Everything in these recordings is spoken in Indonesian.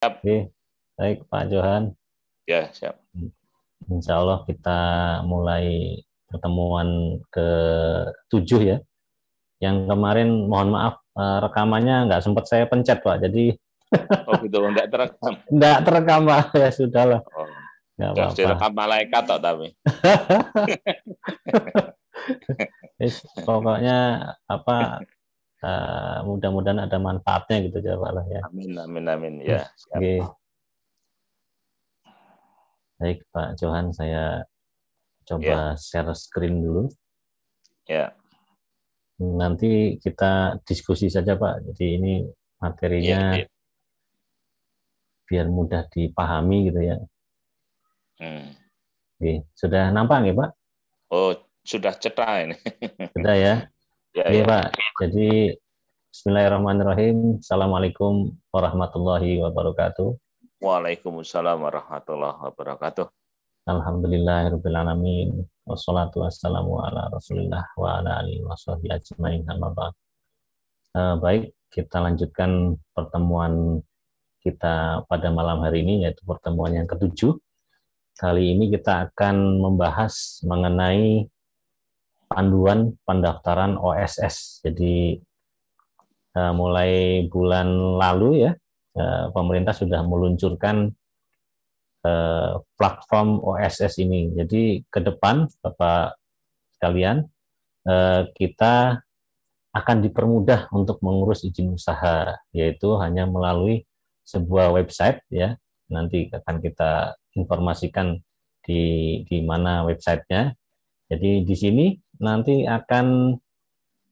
Siap. Oke, baik Pak Johan. Ya, siap. Insya Allah kita mulai pertemuan ke-7 ya. Yang kemarin mohon maaf eh, rekamannya nggak sempat saya pencet Pak, jadi Oh gitu, nggak terekam. Nggak terekam Pak, ya sudah lah oh, Nggak apa-apa. Direkam malaikat toh tapi. pokoknya apa uh, mudah-mudahan ada manfaatnya gitu jawablah ya. Amin amin amin ya. Oke. Okay. Baik Pak Johan saya coba yeah. share screen dulu. Ya. Yeah. Nanti kita diskusi saja Pak. Jadi ini materinya yeah, yeah. biar mudah dipahami gitu ya. Hmm. Oke, sudah nampak ya Pak? Oh, sudah cetak ini. Sudah ya. Ya, iya, ya. Pak. Jadi Bismillahirrahmanirrahim. Assalamualaikum warahmatullahi wabarakatuh. Waalaikumsalam warahmatullahi wabarakatuh. Alhamdulillahirrahmanirrahim. Wassalatu wassalamu ala eh, Baik, kita lanjutkan pertemuan kita pada malam hari ini, yaitu pertemuan yang ketujuh. Kali ini kita akan membahas mengenai panduan pendaftaran OSS. Jadi eh, mulai bulan lalu ya eh, pemerintah sudah meluncurkan eh, platform OSS ini. Jadi ke depan Bapak sekalian kita akan dipermudah untuk mengurus izin usaha yaitu hanya melalui sebuah website ya nanti akan kita informasikan di di mana websitenya jadi di sini nanti akan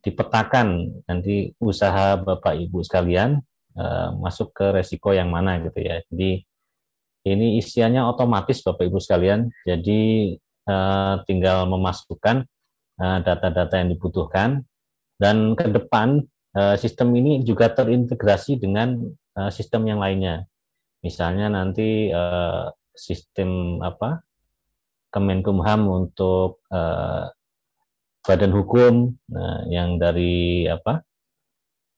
dipetakan nanti usaha Bapak Ibu sekalian eh, masuk ke resiko yang mana gitu ya. Jadi ini isiannya otomatis Bapak Ibu sekalian. Jadi eh, tinggal memasukkan eh, data-data yang dibutuhkan dan ke depan eh, sistem ini juga terintegrasi dengan eh, sistem yang lainnya. Misalnya nanti sistem apa Kemenkumham untuk uh, badan hukum nah, yang dari apa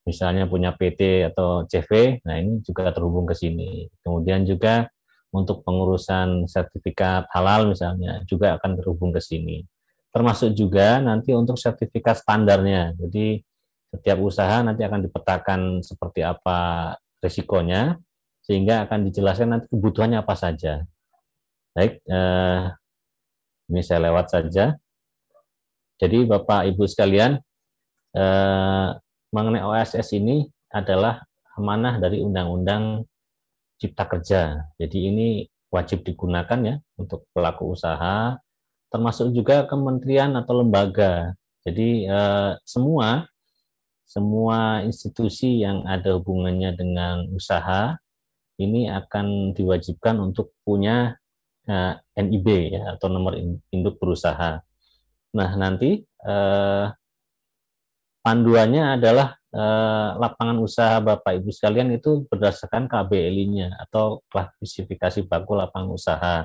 misalnya punya PT atau CV nah ini juga terhubung ke sini kemudian juga untuk pengurusan sertifikat halal misalnya juga akan terhubung ke sini termasuk juga nanti untuk sertifikat standarnya jadi setiap usaha nanti akan dipetakan seperti apa risikonya sehingga akan dijelaskan nanti kebutuhannya apa saja baik eh, ini saya lewat saja jadi Bapak Ibu sekalian, eh, mengenai OSS ini adalah amanah dari Undang-Undang Cipta Kerja. Jadi ini wajib digunakan ya untuk pelaku usaha, termasuk juga kementerian atau lembaga. Jadi eh, semua semua institusi yang ada hubungannya dengan usaha ini akan diwajibkan untuk punya eh, NIB ya atau nomor induk berusaha. Nah, nanti eh, panduannya adalah eh, lapangan usaha Bapak Ibu sekalian itu berdasarkan KBLI-nya atau klasifikasi baku lapangan usaha.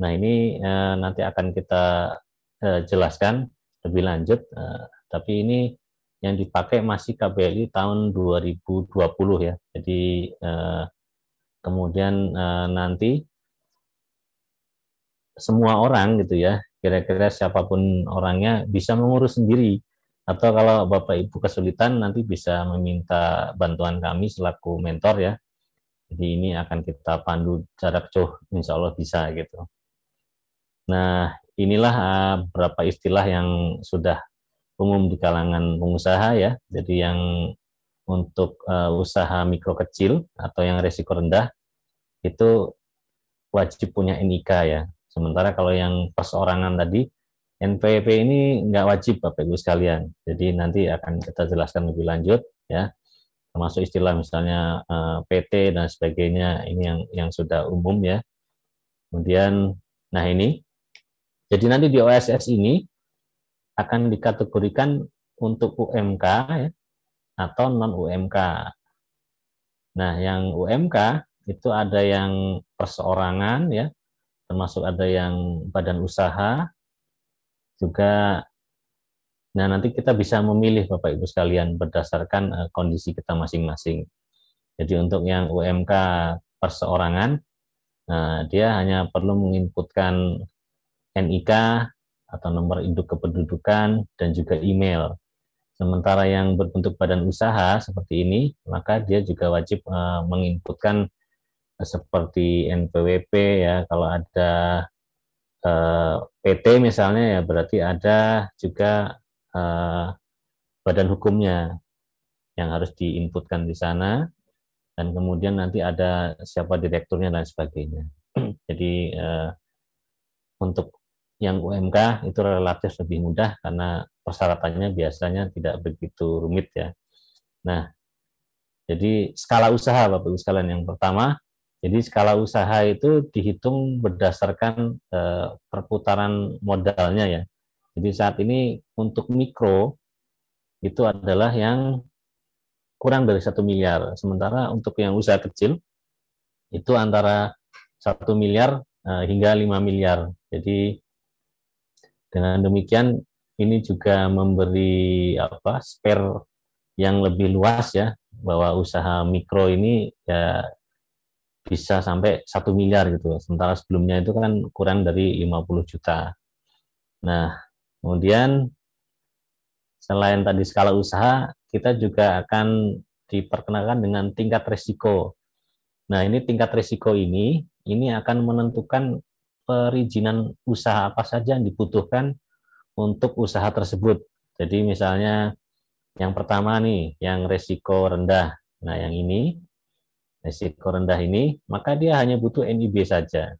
Nah, ini eh, nanti akan kita eh, jelaskan lebih lanjut, eh, tapi ini yang dipakai masih KBLI tahun 2020 ya. Jadi eh, kemudian eh, nanti semua orang gitu ya kira-kira siapapun orangnya bisa mengurus sendiri atau kalau Bapak Ibu kesulitan nanti bisa meminta bantuan kami selaku mentor ya. Jadi ini akan kita pandu jarak jauh insya Allah bisa gitu. Nah inilah beberapa eh, istilah yang sudah umum di kalangan pengusaha ya. Jadi yang untuk eh, usaha mikro kecil atau yang resiko rendah itu wajib punya NIK ya. Sementara kalau yang perseorangan tadi, NPWP ini nggak wajib Bapak Ibu sekalian. Jadi nanti akan kita jelaskan lebih lanjut ya. Termasuk istilah misalnya eh, PT dan sebagainya ini yang yang sudah umum ya. Kemudian nah ini jadi nanti di OSS ini akan dikategorikan untuk UMK ya, atau non UMK. Nah, yang UMK itu ada yang perseorangan ya, termasuk ada yang badan usaha juga Nah, nanti kita bisa memilih Bapak Ibu sekalian berdasarkan eh, kondisi kita masing-masing. Jadi untuk yang UMK perseorangan, nah dia hanya perlu menginputkan NIK atau nomor induk kependudukan dan juga email. Sementara yang berbentuk badan usaha seperti ini, maka dia juga wajib eh, menginputkan seperti NPWP ya kalau ada eh, PT misalnya ya berarti ada juga eh, badan hukumnya yang harus diinputkan di sana dan kemudian nanti ada siapa direkturnya dan sebagainya. Jadi eh, untuk yang UMK itu relatif lebih mudah karena persyaratannya biasanya tidak begitu rumit ya. Nah, jadi skala usaha Bapak Ibu sekalian yang pertama jadi skala usaha itu dihitung berdasarkan eh, perputaran modalnya ya. Jadi saat ini untuk mikro itu adalah yang kurang dari satu miliar. Sementara untuk yang usaha kecil itu antara satu miliar eh, hingga 5 miliar. Jadi dengan demikian ini juga memberi apa spare yang lebih luas ya bahwa usaha mikro ini ya bisa sampai satu miliar gitu. Sementara sebelumnya itu kan kurang dari 50 juta. Nah, kemudian selain tadi skala usaha, kita juga akan diperkenalkan dengan tingkat risiko. Nah, ini tingkat risiko ini ini akan menentukan perizinan usaha apa saja yang dibutuhkan untuk usaha tersebut. Jadi misalnya yang pertama nih, yang risiko rendah. Nah, yang ini Resiko rendah ini, maka dia hanya butuh NIB saja.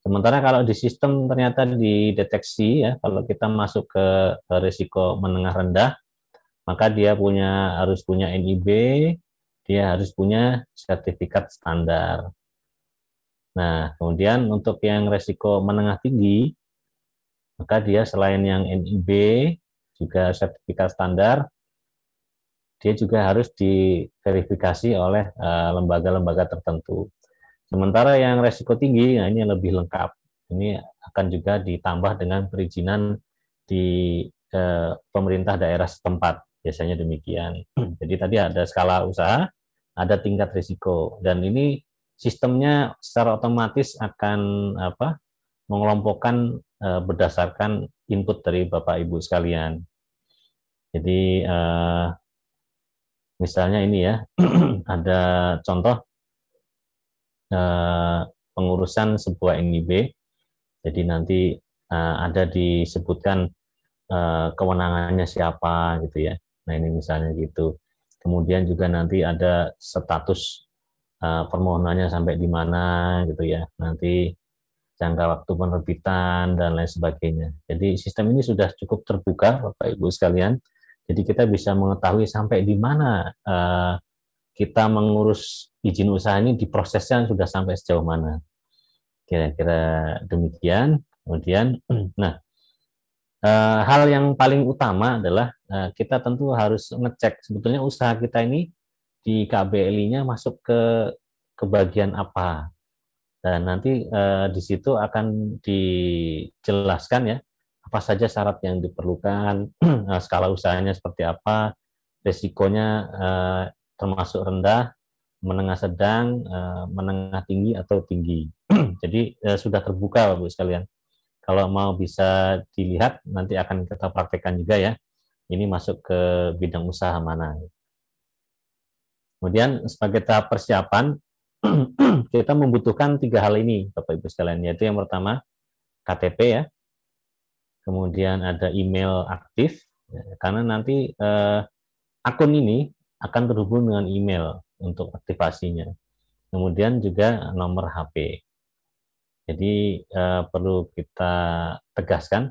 Sementara kalau di sistem ternyata dideteksi ya, kalau kita masuk ke resiko menengah rendah, maka dia punya harus punya NIB, dia harus punya sertifikat standar. Nah, kemudian untuk yang resiko menengah tinggi, maka dia selain yang NIB, juga sertifikat standar, dia juga harus diverifikasi oleh eh, lembaga-lembaga uh, tertentu. Sementara yang resiko tinggi nah ini lebih lengkap. Ini akan juga ditambah dengan perizinan di uh, pemerintah daerah setempat. Biasanya demikian. Hmm. Jadi tadi ada skala usaha, ada tingkat risiko dan ini sistemnya secara otomatis akan apa? mengelompokkan uh, berdasarkan input dari Bapak Ibu sekalian. Jadi uh, Misalnya ini ya, ada contoh eh, pengurusan sebuah NIB. Jadi nanti eh, ada disebutkan eh, kewenangannya siapa gitu ya. Nah ini misalnya gitu. Kemudian juga nanti ada status permohonannya sampai di mana gitu ya. Nanti jangka waktu penerbitan dan lain sebagainya. Jadi sistem ini sudah cukup terbuka Bapak Ibu sekalian jadi kita bisa mengetahui sampai di mana uh, kita mengurus izin usaha ini di prosesnya sudah sampai sejauh mana. Kira-kira demikian. Kemudian, nah uh, hal yang paling utama adalah uh, kita tentu harus ngecek sebetulnya usaha kita ini di KBLI-nya masuk ke kebagian apa. Dan nanti uh, di situ akan dijelaskan ya apa saja syarat yang diperlukan, eh, skala usahanya seperti apa, resikonya eh, termasuk rendah, menengah sedang, eh, menengah tinggi atau tinggi. Jadi sudah terbuka Bapak sekalian. Kalau mau bisa dilihat nanti akan kita praktekkan juga ya. Ini masuk ke bidang usaha mana. Kemudian sebagai tahap persiapan kita membutuhkan tiga hal ini Bapak Ibu sekalian yaitu yang pertama KTP ya kemudian ada email aktif, ya, karena nanti eh, akun ini akan terhubung dengan email untuk aktivasinya. Kemudian juga nomor HP. Jadi eh, perlu kita tegaskan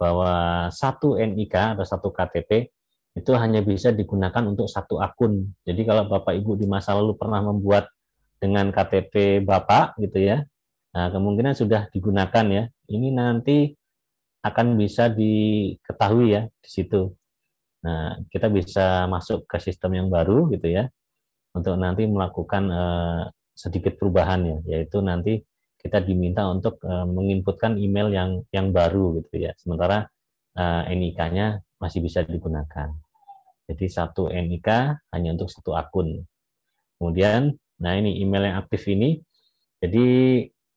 bahwa satu NIK atau satu KTP itu hanya bisa digunakan untuk satu akun. Jadi kalau Bapak Ibu di masa lalu pernah membuat dengan KTP Bapak gitu ya, nah, kemungkinan sudah digunakan ya. Ini nanti akan bisa diketahui ya di situ. Nah, kita bisa masuk ke sistem yang baru gitu ya untuk nanti melakukan eh, sedikit perubahannya yaitu nanti kita diminta untuk eh, menginputkan email yang yang baru gitu ya. Sementara eh, NIK-nya masih bisa digunakan. Jadi satu NIK hanya untuk satu akun. Kemudian, nah ini email yang aktif ini, jadi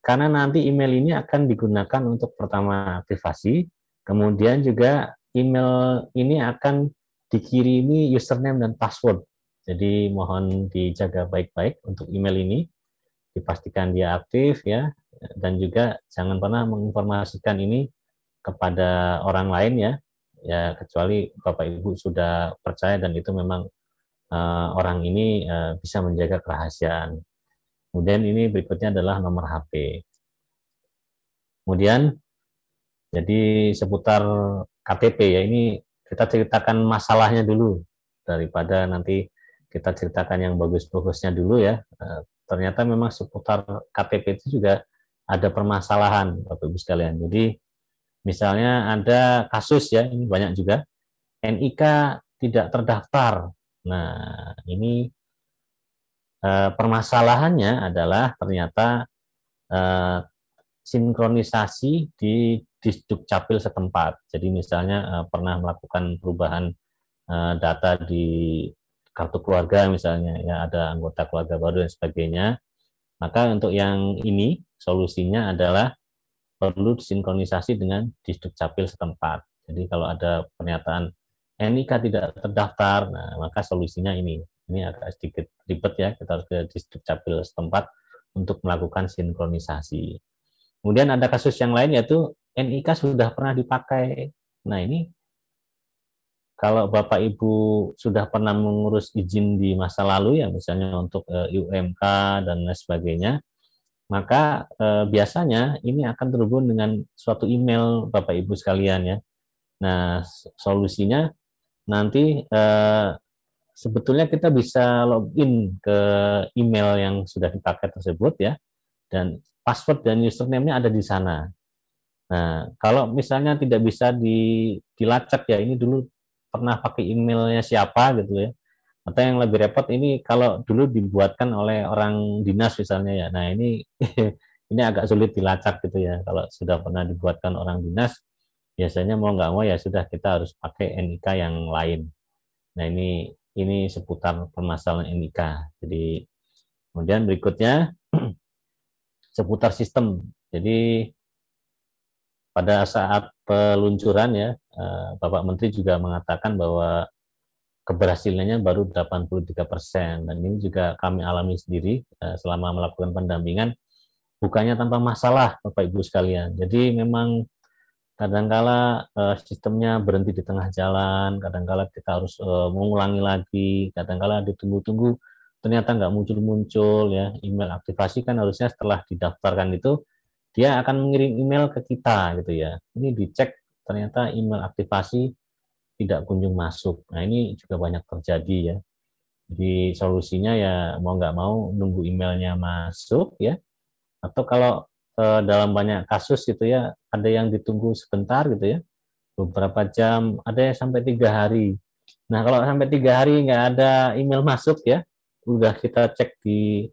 karena nanti email ini akan digunakan untuk pertama privasi, kemudian juga email ini akan dikirimi username dan password. Jadi mohon dijaga baik-baik untuk email ini, dipastikan dia aktif ya, dan juga jangan pernah menginformasikan ini kepada orang lain ya, ya kecuali bapak ibu sudah percaya dan itu memang uh, orang ini uh, bisa menjaga kerahasiaan. Kemudian ini berikutnya adalah nomor HP. Kemudian jadi seputar KTP ya ini kita ceritakan masalahnya dulu daripada nanti kita ceritakan yang bagus-bagusnya dulu ya. Eh, ternyata memang seputar KTP itu juga ada permasalahan Bapak Ibu sekalian. Jadi misalnya ada kasus ya ini banyak juga NIK tidak terdaftar. Nah, ini Eh, permasalahannya adalah ternyata eh, sinkronisasi di capil setempat. Jadi misalnya eh, pernah melakukan perubahan data di kartu keluarga misalnya ya ada anggota keluarga baru dan sebagainya. Maka untuk yang ini solusinya adalah perlu sinkronisasi dengan capil setempat. Jadi kalau ada pernyataan NIK tidak terdaftar, nah maka solusinya ini ini agak sedikit ribet ya, kita harus ke distrik capil setempat untuk melakukan sinkronisasi. Kemudian ada kasus yang lain yaitu NIK sudah pernah dipakai. Nah ini kalau Bapak Ibu sudah pernah mengurus izin di masa lalu ya misalnya untuk eh, UMK dan lain sebagainya, maka eh, biasanya ini akan terhubung dengan suatu email Bapak Ibu sekalian ya. Nah, solusinya nanti eh, sebetulnya kita bisa login ke email yang sudah dipakai tersebut ya dan password dan username-nya ada di sana. Nah, kalau misalnya tidak bisa di, dilacak ya ini dulu pernah pakai emailnya siapa gitu ya. Atau yang lebih repot ini kalau dulu dibuatkan oleh orang dinas misalnya ya. Nah, ini ini agak sulit dilacak gitu ya. Kalau sudah pernah dibuatkan orang dinas biasanya mau nggak mau ya sudah kita harus pakai NIK yang lain. Nah, ini ini seputar permasalahan NIK. Jadi kemudian berikutnya seputar sistem. Jadi pada saat peluncuran ya eh, Bapak Menteri juga mengatakan bahwa keberhasilannya baru 83 persen dan ini juga kami alami sendiri eh, selama melakukan pendampingan bukannya tanpa masalah Bapak Ibu sekalian. Jadi memang kadangkala uh, sistemnya berhenti di tengah jalan, kadangkala kita harus uh, mengulangi lagi, kadangkala ditunggu-tunggu ternyata nggak muncul-muncul ya email aktivasi kan harusnya setelah didaftarkan itu dia akan mengirim email ke kita gitu ya. Ini dicek ternyata email aktivasi tidak kunjung masuk. Nah ini juga banyak terjadi ya. Jadi solusinya ya mau nggak mau nunggu emailnya masuk ya. Atau kalau Eh, dalam banyak kasus gitu ya ada yang ditunggu sebentar gitu ya beberapa jam ada yang sampai tiga hari nah kalau sampai tiga hari nggak ada email masuk ya udah kita cek di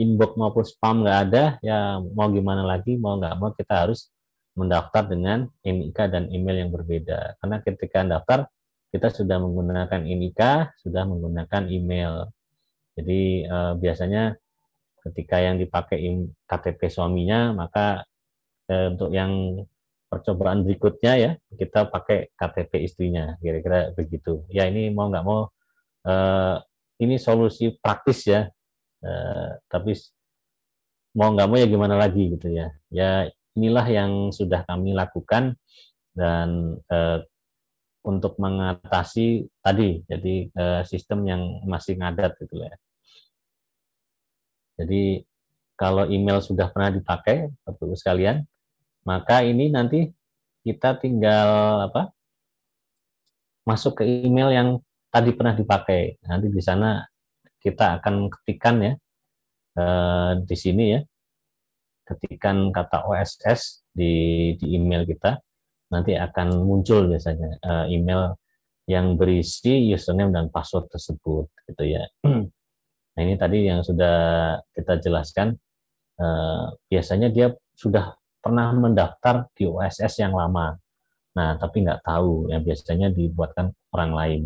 inbox maupun spam nggak ada ya mau gimana lagi mau nggak mau kita harus mendaftar dengan NIK dan email yang berbeda karena ketika daftar kita sudah menggunakan NIK sudah menggunakan email jadi eh, biasanya ketika yang dipakai KTP suaminya maka eh, untuk yang percobaan berikutnya ya kita pakai KTP istrinya kira-kira begitu ya ini mau nggak mau eh, ini solusi praktis ya eh, tapi mau nggak mau ya gimana lagi gitu ya ya inilah yang sudah kami lakukan dan eh, untuk mengatasi tadi jadi eh, sistem yang masih ngadat gitu ya jadi kalau email sudah pernah dipakai Bapak-Ibu sekalian, maka ini nanti kita tinggal apa? masuk ke email yang tadi pernah dipakai. Nanti di sana kita akan ketikan ya eh, di sini ya. Ketikan kata OSS di di email kita nanti akan muncul biasanya eh, email yang berisi username dan password tersebut gitu ya. Nah ini tadi yang sudah kita jelaskan, eh, biasanya dia sudah pernah mendaftar di OSS yang lama. Nah tapi nggak tahu, ya biasanya dibuatkan orang lain.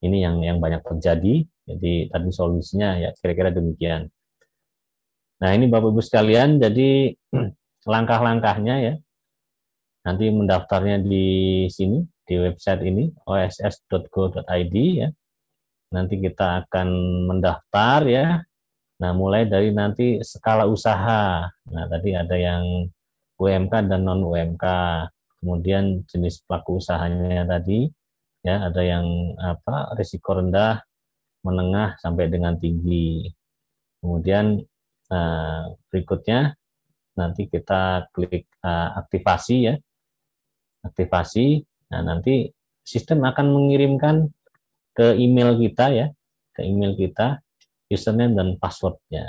Ini yang yang banyak terjadi. Jadi tadi solusinya ya kira-kira demikian. Nah ini Bapak Ibu sekalian, jadi langkah-langkahnya ya nanti mendaftarnya di sini di website ini oss.go.id ya Nanti kita akan mendaftar ya. Nah, mulai dari nanti skala usaha. Nah, tadi ada yang UMK dan non UMK. Kemudian jenis pelaku usahanya tadi ya, ada yang apa? risiko rendah, menengah sampai dengan tinggi. Kemudian eh, berikutnya nanti kita klik eh, aktivasi ya. Aktivasi. Nah, nanti sistem akan mengirimkan ke email kita ya, ke email kita username dan passwordnya.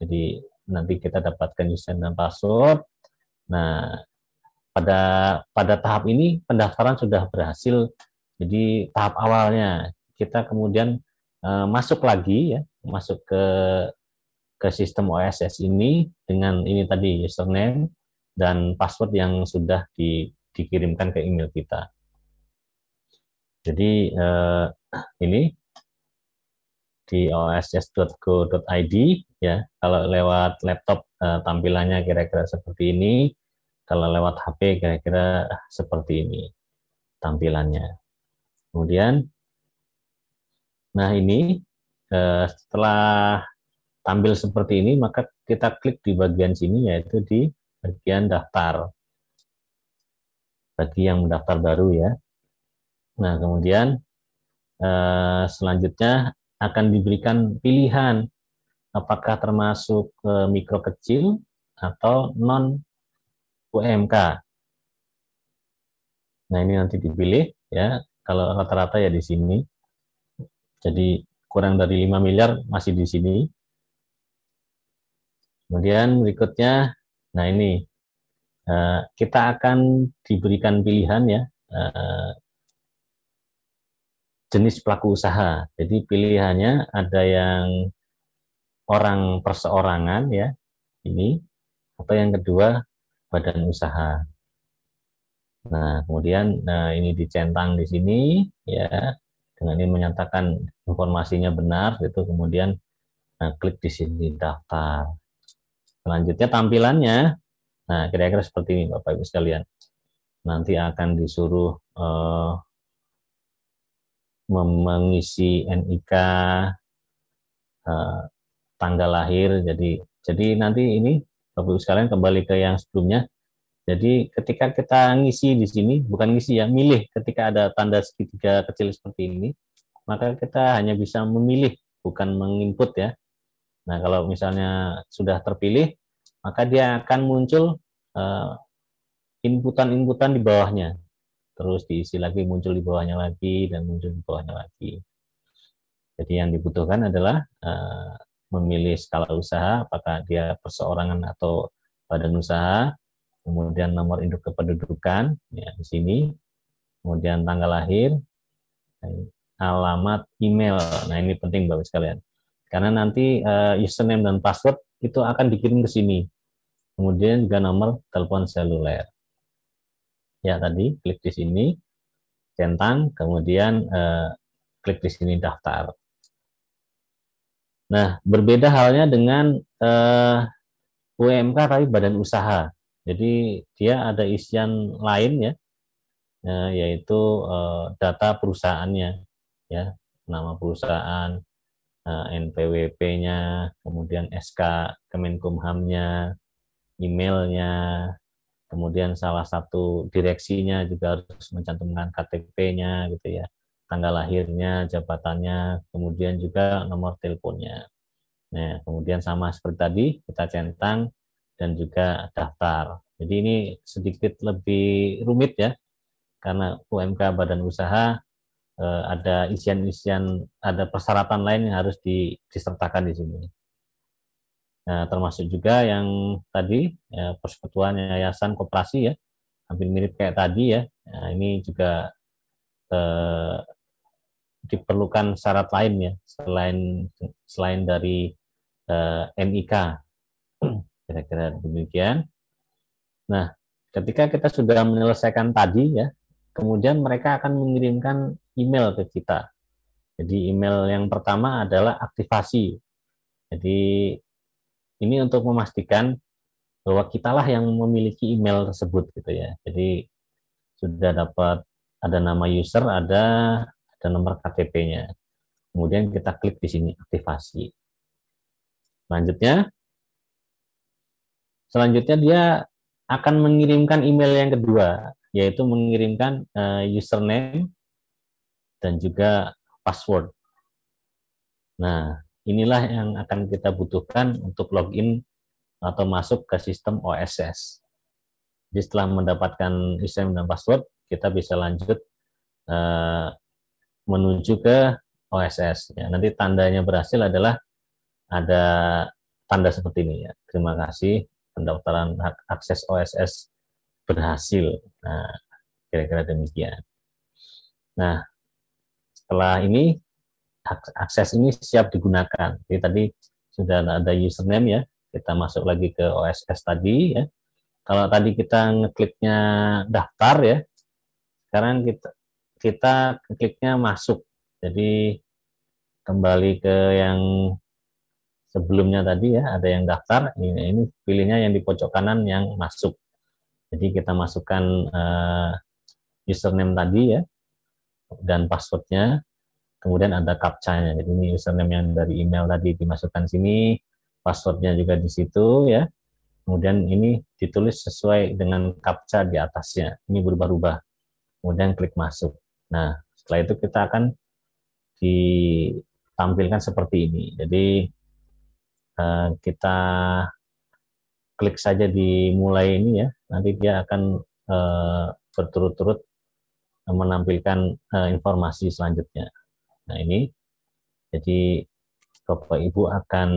Jadi nanti kita dapatkan username dan password. Nah, pada pada tahap ini pendaftaran sudah berhasil. Jadi tahap awalnya kita kemudian uh, masuk lagi ya, masuk ke ke sistem OSS ini dengan ini tadi username dan password yang sudah di, dikirimkan ke email kita. Jadi uh, ini di oss.go.id ya. Kalau lewat laptop uh, tampilannya kira-kira seperti ini, kalau lewat HP kira-kira seperti ini tampilannya. Kemudian nah ini uh, setelah tampil seperti ini maka kita klik di bagian sini yaitu di bagian daftar bagi yang mendaftar baru ya Nah, kemudian eh, selanjutnya akan diberikan pilihan apakah termasuk eh, mikro kecil atau non UMK. Nah, ini nanti dipilih ya. Kalau rata-rata ya di sini. Jadi kurang dari 5 miliar masih di sini. Kemudian berikutnya, nah ini eh, kita akan diberikan pilihan ya eh, jenis pelaku usaha. Jadi pilihannya ada yang orang perseorangan ya ini atau yang kedua badan usaha. Nah, kemudian nah ini dicentang di sini ya dengan ini menyatakan informasinya benar itu kemudian nah, klik di sini daftar. Selanjutnya tampilannya. Nah, kira-kira seperti ini Bapak Ibu sekalian. Nanti akan disuruh eh, mengisi NIK eh, tanggal lahir. Jadi jadi nanti ini Bapak Ibu sekalian kembali ke yang sebelumnya. Jadi ketika kita ngisi di sini, bukan ngisi ya, milih ketika ada tanda segitiga kecil seperti ini, maka kita hanya bisa memilih, bukan menginput ya. Nah kalau misalnya sudah terpilih, maka dia akan muncul eh, inputan-inputan di bawahnya terus diisi lagi, muncul di bawahnya lagi, dan muncul di bawahnya lagi. Jadi yang dibutuhkan adalah eh, memilih skala usaha, apakah dia perseorangan atau badan usaha, kemudian nomor induk kependudukan ya di sini, kemudian tanggal lahir, alamat email. Nah ini penting bagi sekalian, karena nanti eh, username dan password itu akan dikirim ke sini. Kemudian juga nomor telepon seluler ya tadi klik di sini centang kemudian eh, klik di sini daftar nah berbeda halnya dengan eh, UMK tapi badan usaha jadi dia ada isian lain ya eh, yaitu eh, data perusahaannya ya nama perusahaan eh, NPWP-nya kemudian SK Kemenkumham-nya emailnya kemudian salah satu direksinya juga harus mencantumkan KTP-nya gitu ya, tanggal lahirnya, jabatannya, kemudian juga nomor teleponnya. Nah, kemudian sama seperti tadi kita centang dan juga daftar. Jadi ini sedikit lebih rumit ya, karena UMK Badan Usaha eh, ada isian-isian, ada persyaratan lain yang harus disertakan di sini. Nah, termasuk juga yang tadi ya, persekutuan yayasan koperasi ya, hampir mirip kayak tadi ya. Nah, ini juga eh, diperlukan syarat lain ya, selain selain dari eh, NIK. Kira-kira demikian. Nah, ketika kita sudah menyelesaikan tadi ya, kemudian mereka akan mengirimkan email ke kita. Jadi email yang pertama adalah aktivasi. Jadi ini untuk memastikan bahwa kitalah yang memiliki email tersebut gitu ya. Jadi sudah dapat ada nama user, ada ada nomor KTP-nya. Kemudian kita klik di sini aktivasi. Selanjutnya selanjutnya dia akan mengirimkan email yang kedua yaitu mengirimkan eh, username dan juga password. Nah, inilah yang akan kita butuhkan untuk login atau masuk ke sistem OSS. Jadi setelah mendapatkan username dan password, kita bisa lanjut eh, menuju ke OSS. Ya, nanti tandanya berhasil adalah ada tanda seperti ini. Ya. Terima kasih pendaftaran hak akses OSS berhasil. Nah, kira-kira demikian. Nah, setelah ini akses ini siap digunakan. Jadi tadi sudah ada username ya, kita masuk lagi ke OSS tadi ya. Kalau tadi kita ngekliknya daftar ya, sekarang kita kita kliknya masuk. Jadi kembali ke yang sebelumnya tadi ya, ada yang daftar, ini, ini pilihnya yang di pojok kanan yang masuk. Jadi kita masukkan uh, username tadi ya, dan passwordnya kemudian ada captcha-nya. Jadi ini username yang dari email tadi dimasukkan sini, passwordnya juga di situ ya. Kemudian ini ditulis sesuai dengan captcha di atasnya. Ini berubah-ubah. Kemudian klik masuk. Nah, setelah itu kita akan ditampilkan seperti ini. Jadi eh, kita klik saja di mulai ini ya. Nanti dia akan eh, berturut-turut menampilkan eh, informasi selanjutnya. Nah ini jadi Bapak Ibu akan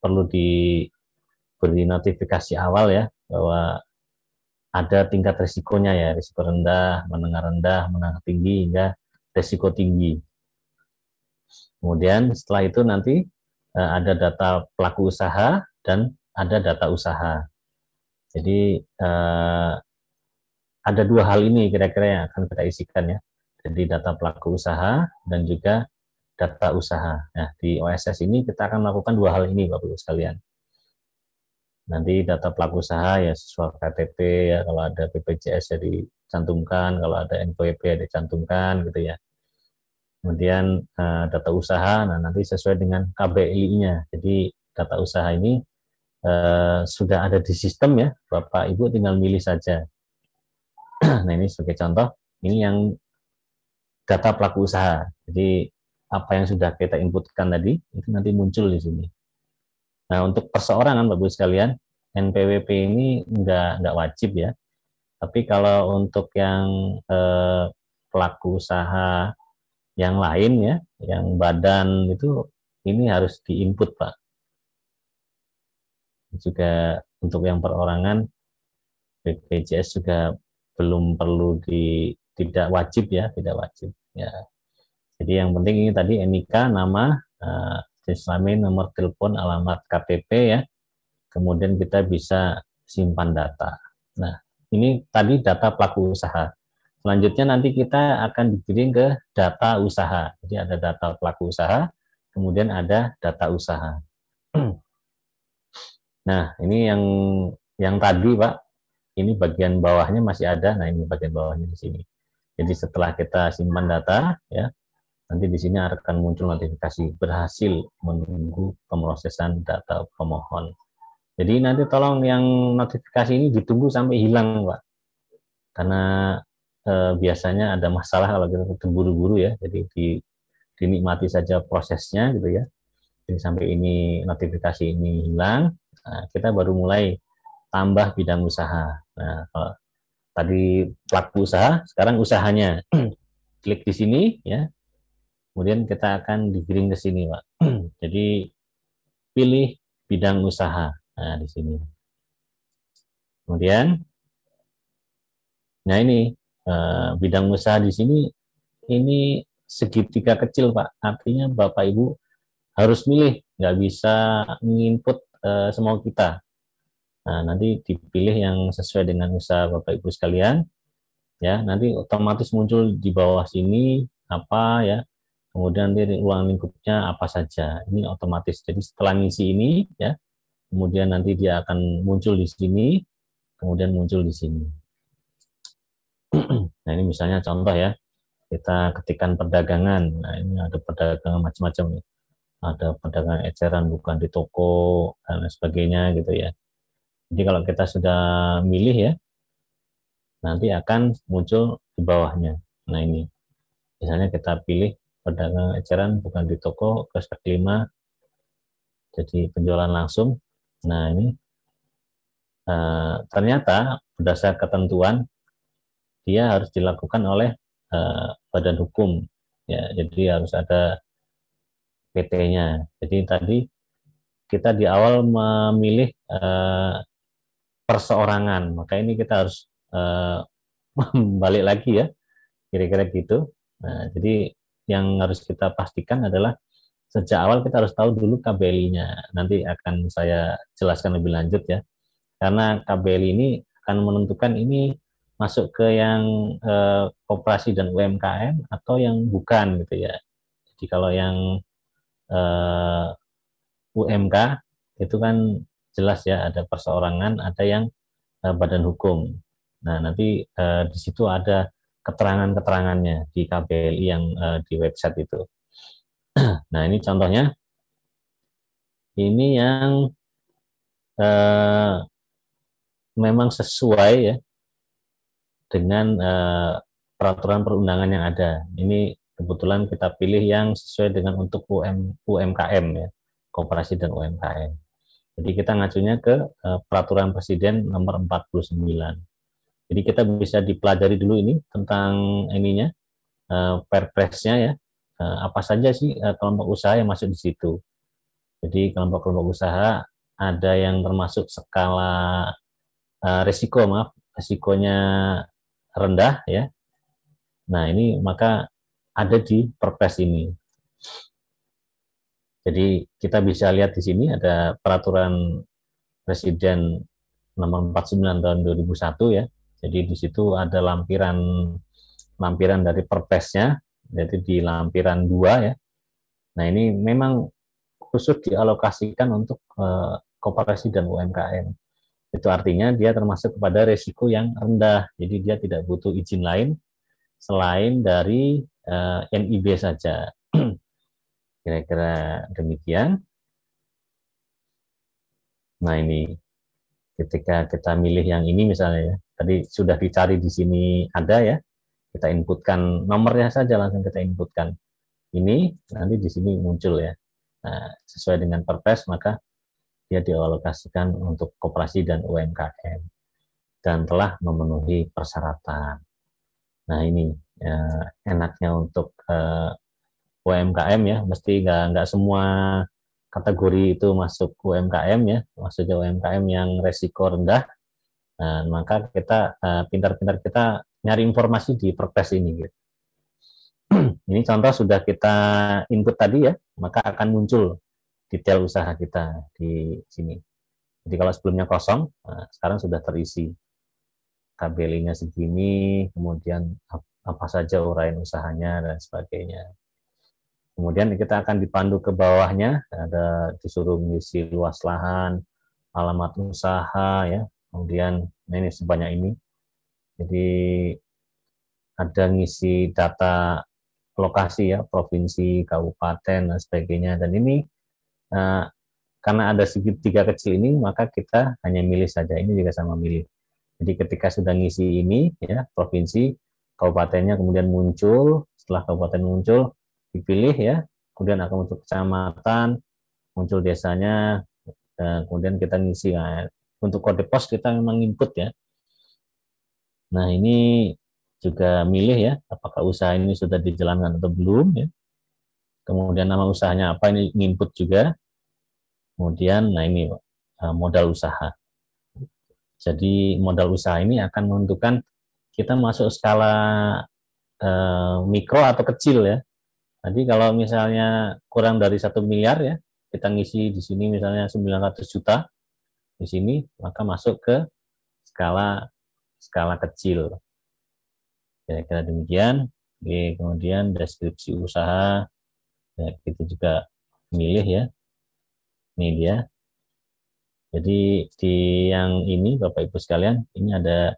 perlu diberi notifikasi awal ya bahwa ada tingkat risikonya ya, risiko rendah, menengah rendah, menengah tinggi hingga risiko tinggi. Kemudian setelah itu nanti eh, ada data pelaku usaha dan ada data usaha. Jadi eh, ada dua hal ini kira-kira yang akan kita isikan ya jadi data pelaku usaha dan juga data usaha. Nah, di OSS ini kita akan melakukan dua hal ini, Bapak-Ibu sekalian. Nanti data pelaku usaha ya sesuai KTP ya, kalau ada BPJS ya dicantumkan, kalau ada NPWP ya dicantumkan gitu ya. Kemudian eh, data usaha, nah nanti sesuai dengan kbi nya Jadi data usaha ini eh, sudah ada di sistem ya, Bapak Ibu tinggal milih saja. nah ini sebagai contoh, ini yang data pelaku usaha. Jadi apa yang sudah kita inputkan tadi itu nanti muncul di sini. Nah untuk perseorangan bagus sekalian NPWP ini nggak nggak wajib ya. Tapi kalau untuk yang eh, pelaku usaha yang lain ya, yang badan itu ini harus diinput Pak. Juga untuk yang perorangan BPJS juga belum perlu di tidak wajib ya, tidak wajib ya. Jadi yang penting ini tadi NIK, nama, uh, nomor telepon, alamat KTP ya. Kemudian kita bisa simpan data. Nah, ini tadi data pelaku usaha. Selanjutnya nanti kita akan dikirim ke data usaha. Jadi ada data pelaku usaha, kemudian ada data usaha. Nah, ini yang yang tadi, Pak. Ini bagian bawahnya masih ada. Nah, ini bagian bawahnya di sini. Jadi setelah kita simpan data, ya nanti di sini akan muncul notifikasi berhasil menunggu pemrosesan data pemohon. Jadi nanti tolong yang notifikasi ini ditunggu sampai hilang, Pak. Karena eh, biasanya ada masalah kalau kita terburu-buru ya, jadi di, dinikmati saja prosesnya gitu ya. Jadi sampai ini notifikasi ini hilang, nah, kita baru mulai tambah bidang usaha. Nah, kalau tadi pelaku usaha, sekarang usahanya. Klik di sini ya. Kemudian kita akan digiring ke sini, Pak. Jadi pilih bidang usaha. Nah, di sini. Kemudian nah ini eh, bidang usaha di sini ini segitiga kecil, Pak. Artinya Bapak Ibu harus milih, nggak bisa menginput eh, semua kita. Nah, nanti dipilih yang sesuai dengan usaha Bapak Ibu sekalian. Ya, nanti otomatis muncul di bawah sini apa ya. Kemudian nanti ruang lingkupnya apa saja. Ini otomatis. Jadi setelah ngisi ini ya, kemudian nanti dia akan muncul di sini, kemudian muncul di sini. nah, ini misalnya contoh ya. Kita ketikkan perdagangan. Nah, ini ada perdagangan macam-macam nih. Ada perdagangan eceran bukan di toko dan sebagainya gitu ya jadi kalau kita sudah milih ya, nanti akan muncul di bawahnya. Nah ini, misalnya kita pilih perdagangan eceran bukan di toko, ke kelas 5, jadi penjualan langsung. Nah ini e, ternyata berdasar ketentuan dia harus dilakukan oleh e, badan hukum ya jadi harus ada PT-nya jadi tadi kita di awal memilih uh, perseorangan. Maka ini kita harus uh, eh, balik lagi ya, kira-kira gitu. Nah, jadi yang harus kita pastikan adalah sejak awal kita harus tahu dulu KBLI-nya. Nanti akan saya jelaskan lebih lanjut ya. Karena KBLI ini akan menentukan ini masuk ke yang eh, koperasi dan UMKM atau yang bukan gitu ya. Jadi kalau yang eh, UMK itu kan jelas ya ada perseorangan, ada yang eh, badan hukum. Nah nanti eh, di situ ada keterangan-keterangannya di KBLI yang eh, di website itu. Nah ini contohnya, ini yang memang sesuai ya dengan peraturan perundangan yang ada. Ini kebetulan kita pilih yang sesuai dengan untuk UM, UMKM ya, koperasi dan UMKM. Jadi kita ngacunya ke eh, peraturan presiden nomor 49. Jadi kita bisa dipelajari dulu ini tentang ininya eh, perpresnya ya. Eh, apa saja sih kelompok usaha yang masuk di situ. Jadi kelompok-kelompok usaha ada yang termasuk skala risiko maaf, risikonya rendah ya. Nah, ini maka ada di perpres ini. Jadi kita bisa lihat di sini ada peraturan Presiden nomor 49 tahun 2001 ya. Jadi di situ ada lampiran lampiran dari perpresnya, jadi di lampiran dua ya. Nah, ini memang khusus dialokasikan untuk uh, koperasi dan UMKM. Itu artinya dia termasuk kepada resiko yang rendah. Jadi dia tidak butuh izin lain selain dari uh, eh, NIB saja. Kira-kira demikian. Nah ini ketika kita milih yang ini misalnya ya, tadi sudah dicari di sini ada ya, kita inputkan nomornya saja langsung kita inputkan. Ini nanti di sini muncul ya. Nah, sesuai dengan perpres maka dia dialokasikan untuk koperasi dan UMKM dan telah memenuhi persyaratan. Nah ini eh, enaknya untuk eh, UMKM ya mesti nggak nggak semua kategori itu masuk UMKM ya maksudnya UMKM yang resiko rendah nah, maka kita eh, pintar-pintar uh, kita nyari informasi di perpres ini gitu. ini contoh sudah kita input tadi ya maka akan muncul detail usaha kita di sini jadi kalau sebelumnya kosong nah, sekarang sudah terisi tabelnya segini kemudian apa saja uraian usahanya dan sebagainya Kemudian kita akan dipandu ke bawahnya, ada disuruh mengisi luas lahan, alamat usaha, ya. Kemudian nah ini sebanyak ini. Jadi ada ngisi data lokasi ya, provinsi, kabupaten dan sebagainya. Dan ini nah, karena ada segitiga kecil ini, maka kita hanya milih saja. Ini juga sama milih. Jadi ketika sudah ngisi ini ya provinsi, kabupatennya kemudian muncul. Setelah kabupaten muncul, dipilih ya, kemudian akan muncul kecamatan, muncul desanya, kemudian kita ngisi ya. Untuk kode pos kita memang input ya. Nah ini juga milih ya, apakah usaha ini sudah dijalankan atau belum ya. Kemudian nama usahanya apa ini input juga. Kemudian, nah ini eh, modal usaha. Jadi modal usaha ini akan menentukan kita masuk skala eh, mikro atau kecil ya. Nanti kalau misalnya kurang dari satu miliar ya, kita ngisi di sini misalnya 900 juta di sini, maka masuk ke skala skala kecil. Kira-kira demikian. Oke, kemudian deskripsi usaha, ya, kita juga milih ya. Ini dia. Jadi di yang ini Bapak Ibu sekalian, ini ada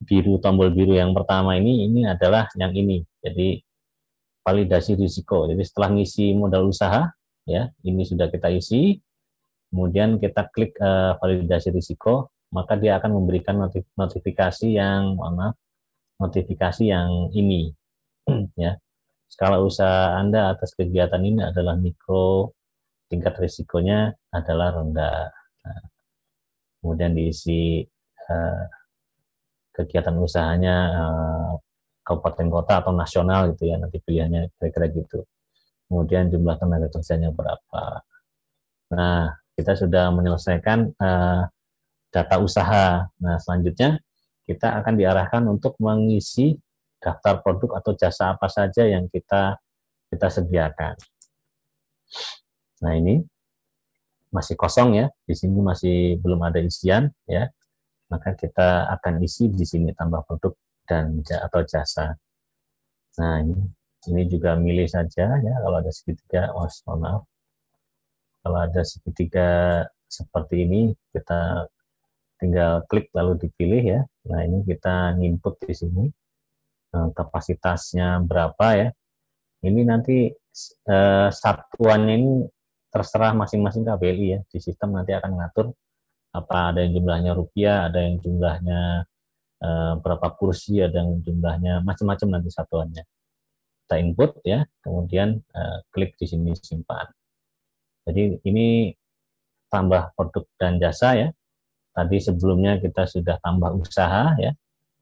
biru tombol biru yang pertama ini, ini adalah yang ini. Jadi validasi risiko. Jadi setelah ngisi modal usaha, ya ini sudah kita isi, kemudian kita klik uh, validasi risiko, maka dia akan memberikan notif notifikasi yang mana notifikasi yang ini, ya skala usaha Anda atas kegiatan ini adalah mikro, tingkat risikonya adalah rendah. Nah, kemudian diisi uh, kegiatan usahanya uh, kabupaten kota atau nasional gitu ya nanti pilihannya kira-kira gitu. Kemudian jumlah tenaga kerjanya berapa. Nah, kita sudah menyelesaikan uh, data usaha. Nah, selanjutnya kita akan diarahkan untuk mengisi daftar produk atau jasa apa saja yang kita kita sediakan. Nah, ini masih kosong ya. Di sini masih belum ada isian ya. Maka kita akan isi di sini tambah produk dan atau jasa. Nah, ini, ini juga milih saja ya kalau ada segitiga, oh mohon maaf. Kalau ada segitiga seperti ini kita tinggal klik lalu dipilih ya. Nah, ini kita input di sini eh, kapasitasnya berapa ya. Ini nanti eh, satuan ini terserah masing-masing KBLI ya. Di sistem nanti akan ngatur apa ada yang jumlahnya rupiah, ada yang jumlahnya Eh, berapa kursi ada yang jumlahnya macam-macam nanti satuannya kita input ya kemudian eh, klik di sini simpan jadi ini tambah produk dan jasa ya tadi sebelumnya kita sudah tambah usaha ya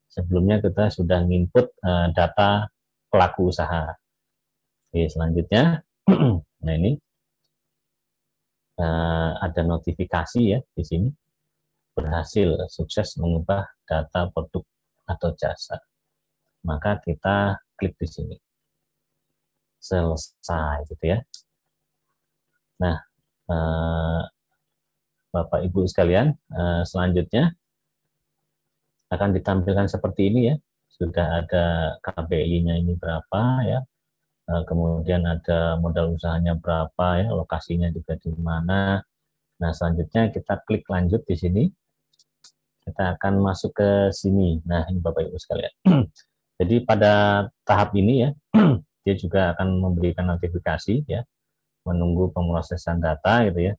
sebelumnya kita sudah nginput eh, data pelaku usaha Oke, selanjutnya nah ini ada notifikasi ya di sini berhasil sukses mengubah data produk atau jasa. Maka kita klik di sini. Selesai gitu ya. Nah, eh, Bapak Ibu sekalian, eh, selanjutnya akan ditampilkan seperti ini ya. Sudah ada KPI-nya ini berapa ya, eh, kemudian ada modal usahanya berapa ya, lokasinya juga di mana. Nah, selanjutnya kita klik lanjut di sini. Kita akan masuk ke sini. Nah, ini Bapak Ibu sekalian. Hmm. Jadi pada tahap ini ya, dia juga akan memberikan notifikasi ya, menunggu pemrosesan data gitu ya.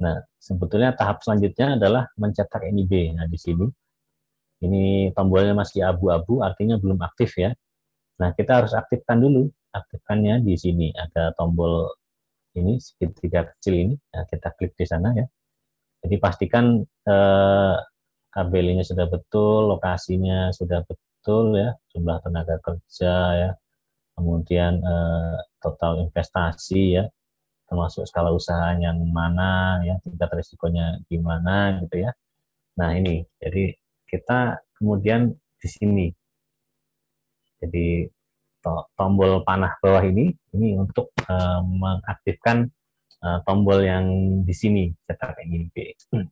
Nah, sebetulnya tahap selanjutnya adalah mencetak NIB. Nah, di sini ini tombolnya masih abu-abu, artinya belum aktif ya. Nah, kita harus aktifkan dulu. Aktifkannya di sini ada tombol ini segitiga kecil ini. Nah, kita klik di sana ya. Jadi pastikan eh, KBL-nya sudah betul, lokasinya sudah betul ya, jumlah tenaga kerja ya, kemudian eh, total investasi ya, termasuk skala usaha yang mana ya, tingkat risikonya gimana gitu ya. Nah ini, jadi kita kemudian di sini, jadi tombol panah bawah ini ini untuk eh, mengaktifkan eh, tombol yang di sini cetak NIB. Hmm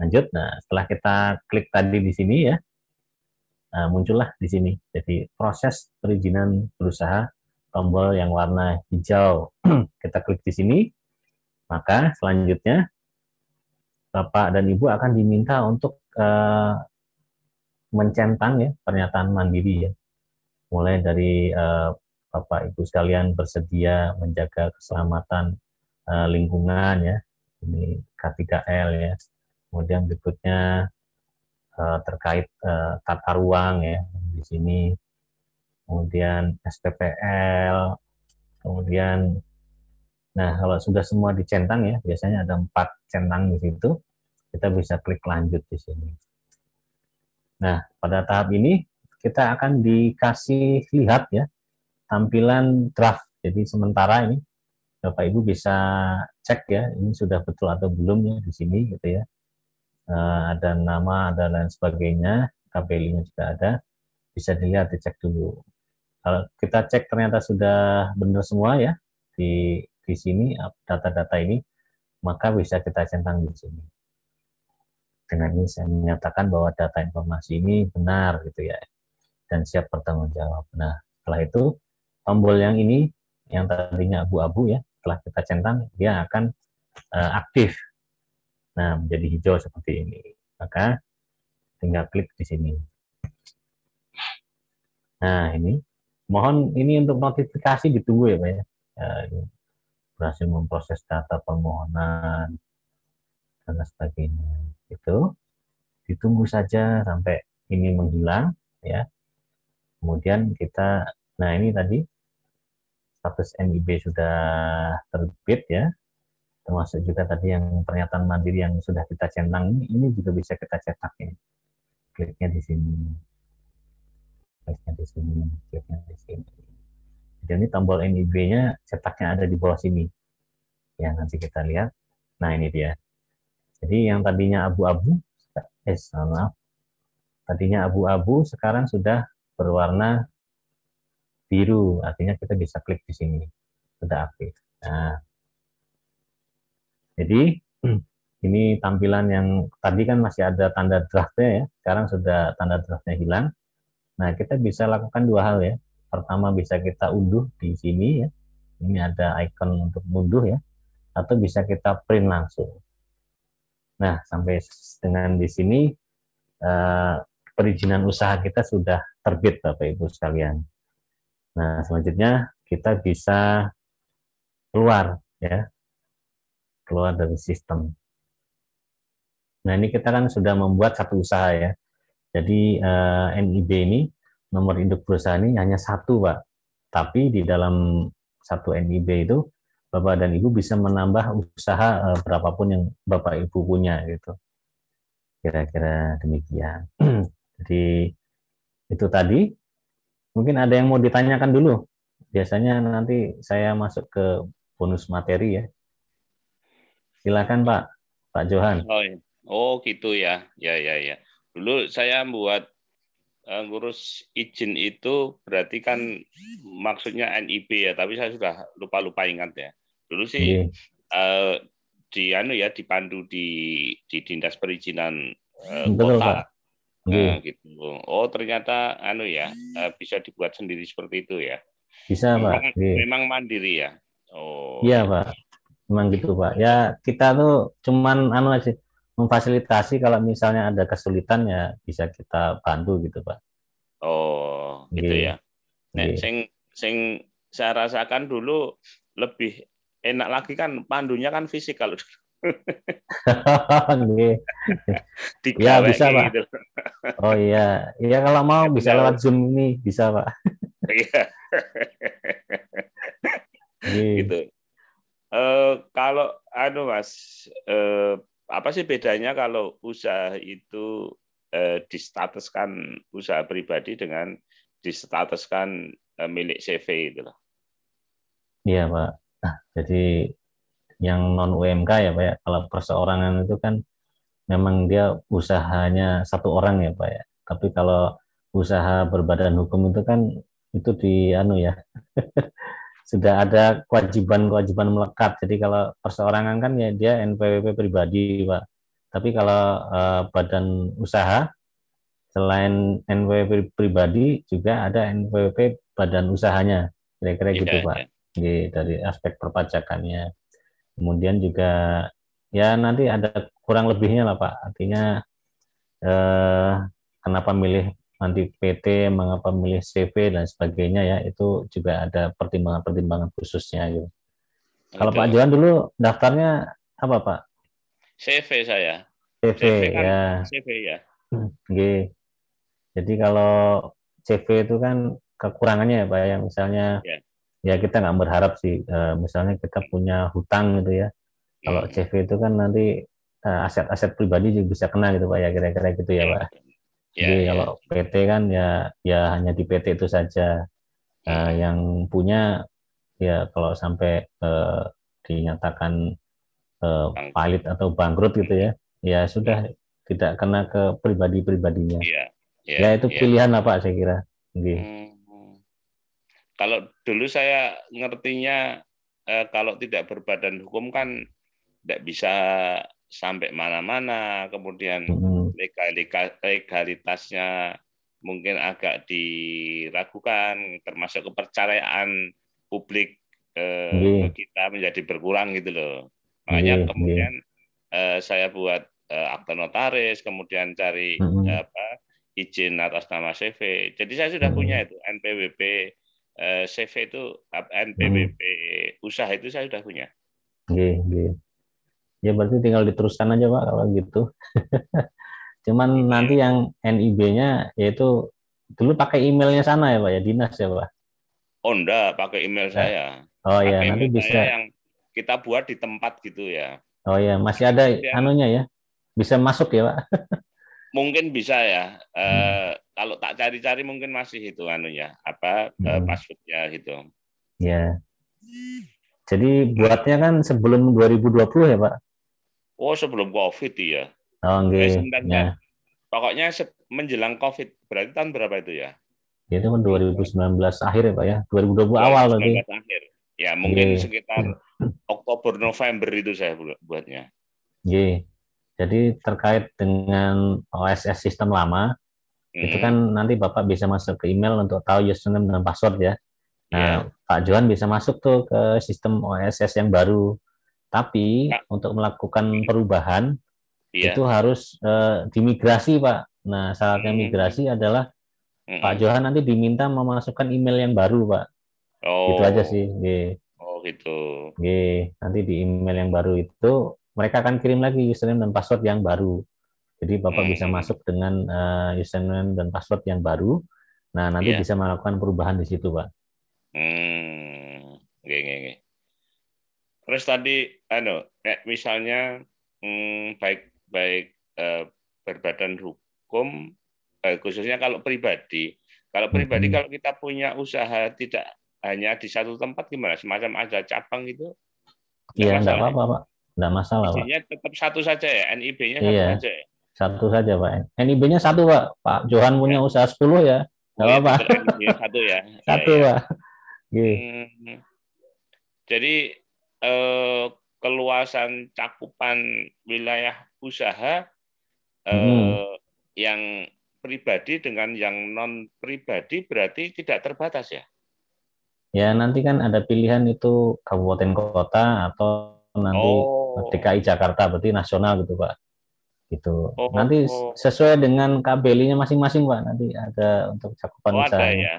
lanjut nah setelah kita klik tadi di sini ya nah, muncullah di sini jadi proses perizinan berusaha tombol yang warna hijau kita klik di sini maka selanjutnya Bapak dan Ibu akan diminta untuk uh, mencentang ya pernyataan mandiri ya mulai dari uh, Bapak Ibu sekalian bersedia menjaga keselamatan uh, lingkungan ya ini K3L ya Kemudian berikutnya uh, terkait uh, tata ruang ya di sini. Kemudian SPPL kemudian nah kalau sudah semua dicentang ya biasanya ada empat centang di situ kita bisa klik lanjut di sini. Nah pada tahap ini kita akan dikasih lihat ya tampilan draft. Jadi sementara ini Bapak Ibu bisa cek ya ini sudah betul atau belum ya di sini gitu ya. Eh, ada nama, ada lain sebagainya, KPL-nya juga ada, bisa dilihat, dicek dulu. Kalau kita cek ternyata sudah benar semua ya di di sini data-data ini, maka bisa kita centang di sini. Dengan ini saya menyatakan bahwa data informasi ini benar gitu ya, dan siap bertanggung jawab. Nah, setelah itu tombol yang ini yang tadinya abu-abu ya, setelah kita centang dia akan uh, aktif Nah, menjadi hijau seperti ini. Maka tinggal klik di sini. Nah, ini mohon ini untuk notifikasi ditunggu ya, Pak ya. ya. Ini berhasil memproses data permohonan dan sebagainya. Itu ditunggu saja sampai ini menghilang ya. Kemudian kita nah ini tadi status NIB sudah terbit ya termasuk juga tadi yang pernyataan mandiri yang sudah kita centang ini, ini juga bisa kita cetak ya. Kliknya di sini, kliknya di sini, kliknya di sini. Jadi ini tombol NIB-nya cetaknya ada di bawah sini. Ya nanti kita lihat. Nah ini dia. Jadi yang tadinya abu-abu, eh maaf, tadinya abu-abu sekarang sudah berwarna biru. Artinya kita bisa klik di sini, sudah aktif. Nah, jadi ini tampilan yang tadi kan masih ada tanda draftnya ya, sekarang sudah tanda draftnya hilang. Nah kita bisa lakukan dua hal ya. Pertama bisa kita unduh di sini ya. Ini ada icon untuk unduh ya. Atau bisa kita print langsung. Nah sampai dengan di sini eh, perizinan usaha kita sudah terbit Bapak Ibu sekalian. Nah selanjutnya kita bisa keluar ya keluar dari sistem. Nah ini kita kan sudah membuat satu usaha ya. Jadi eh, NIB ini nomor induk perusahaan ini hanya satu pak. Tapi di dalam satu NIB itu bapak dan ibu bisa menambah usaha eh, berapapun yang bapak ibu punya gitu. Kira-kira demikian. Jadi itu tadi mungkin ada yang mau ditanyakan dulu. Biasanya nanti saya masuk ke bonus materi ya. Silakan Pak, Pak Johan. Oh, iya. oh gitu ya, ya ya ya. Dulu saya buat uh, ngurus izin itu berarti kan maksudnya NIB ya, tapi saya sudah lupa-lupa ingat ya. Dulu sih yeah. Iya. uh, di anu ya dipandu di di dinas perizinan uh, Betul, kota. Pak. Nah, iya. gitu. Oh ternyata anu ya eh, bisa dibuat sendiri seperti itu ya. Bisa memang, pak. Memang mandiri ya. Oh. Iya pak memang gitu Pak. Ya kita tuh cuman anu aja memfasilitasi kalau misalnya ada kesulitan ya bisa kita bantu gitu Pak. Oh, gitu, yeah. ya. Nah, iya. yeah. sing sing saya rasakan dulu lebih enak lagi kan pandunya kan fisik kalau iya. dulu. ya bisa pak. Gitu. Oh iya, iya kalau mau ya, bisa lewat zoom ini bisa pak. Iya. iya. gitu. Eh, kalau anu mas, uh, apa sih bedanya kalau usaha itu uh, distatuskan usaha pribadi dengan distatuskan milik CV itu loh? Iya pak. Nah, jadi yang non UMK ya pak ya, kalau perseorangan itu kan memang dia usahanya satu orang ya pak ya. Tapi kalau usaha berbadan hukum itu kan itu di anu ya sudah ada kewajiban-kewajiban melekat. Jadi kalau perseorangan kan ya dia NPWP pribadi, Pak. Tapi kalau uh, badan usaha selain NPWP pribadi juga ada NPWP badan usahanya. Kira-kira gitu, iya, Pak. Jadi, iya. dari aspek perpajakannya. Kemudian juga ya nanti ada kurang lebihnya lah, Pak. Artinya eh, kenapa milih nanti PT mengapa milih CV dan sebagainya ya itu juga ada pertimbangan-pertimbangan khususnya gitu. Kalau Pak Johan dulu daftarnya apa Pak? CV saya. CV, CV kan, ya. CV ya. Oke. Jadi kalau CV itu kan kekurangannya ya Pak yang misalnya ya, ya kita nggak berharap sih eh, misalnya kita punya hutang gitu ya. Kalau hmm. CV itu kan nanti eh, aset -aset pribadi juga bisa kena gitu Pak ya kira-kira gitu ya, ya Pak. Yeah, Jadi yeah. Ya. kalau PT kan ya ya hanya di PT itu saja. Nah, yang punya ya kalau sampai eh, dinyatakan eh, valid atau bangkrut gitu ya, ya sudah hmm. tidak kena ke pribadi-pribadinya. Yeah, yeah, ya itu yeah. pilihan apa saya kira. Okay. Hmm, hmm. Kalau dulu saya ngertinya eh, kalau tidak berbadan hukum kan tidak bisa sampai mana-mana, kemudian hmm legalitasnya mungkin agak diragukan, termasuk kepercayaan publik eh, hmm. kita menjadi berkurang gitu loh. Makanya hmm. kemudian eh, saya buat eh, akta notaris, kemudian cari hmm. apa izin atas nama CV. Jadi saya sudah mm-hmm. punya itu NPWP eh, CV itu NPWP hmm. usaha itu saya sudah punya. Oke, Ya berarti tinggal diteruskan aja Pak kalau gitu. Cuman iya. nanti yang NIB-nya yaitu dulu pakai emailnya sana ya Pak ya dinas ya Pak. Oh enggak, pakai email nah. saya. Oh ya nanti bisa yang kita buat di tempat gitu ya. Oh ya masih ada ya. anunya ya. Bisa masuk ya, Pak. Mungkin bisa ya. E, kalau tak cari-cari mungkin masih itu anunya, apa eh, hmm. passwordnya gitu. Ya. Jadi buatnya kan sebelum 2020 ya, Pak. Oh, sebelum Covid ya. Oh, okay. Ya. Pokoknya menjelang COVID, berarti tahun berapa itu ya? ya itu kan 2019 akhir ya Pak ya? 2020, awal lagi. akhir. Ya mungkin okay. Iya. sekitar Oktober, November itu saya buatnya. Iya. Jadi terkait dengan OSS sistem lama, hmm. itu kan nanti Bapak bisa masuk ke email untuk tahu username dan password ya. Nah, ya. Pak Johan bisa masuk tuh ke sistem OSS yang baru. Tapi ya. untuk melakukan hmm. perubahan, yeah. itu harus uh, dimigrasi Pak. Nah syaratnya mm migrasi adalah mm Pak Johan nanti diminta memasukkan email yang baru Pak. Oh. Itu aja sih. Yeah. Oh gitu. Yeah. Nanti di email yang baru itu mereka akan kirim lagi username dan password yang baru. Jadi Bapak hmm. bisa masuk dengan uh, username dan password yang baru. Nah, nanti yeah. bisa melakukan perubahan di situ, Pak. Hmm. Oke, oke, oke. Terus tadi anu, eh, misalnya hmm, baik baik eh, berbadan hukum eh, khususnya kalau pribadi kalau pribadi mm-hmm. kalau kita punya usaha tidak hanya di satu tempat gimana semacam ada cabang itu iya enggak ya? apa-apa pak enggak masalah maksudnya pak tetap satu saja ya NIB-nya satu iya. saja ya? satu saja pak NIB-nya satu pak Pak Johan punya ya. usaha sepuluh ya enggak ya, apa-apa iya, satu ya iya, satu ya, pak Hmm. jadi eh, keluasan cakupan wilayah usaha eh, hmm. eh, yang pribadi dengan yang non pribadi berarti tidak terbatas ya? Ya nanti kan ada pilihan itu kabupaten kota atau nanti oh. DKI Jakarta berarti nasional gitu pak. Gitu. Oh, nanti oh. sesuai dengan kabelnya masing-masing pak nanti ada untuk cakupan oh, Ada ya.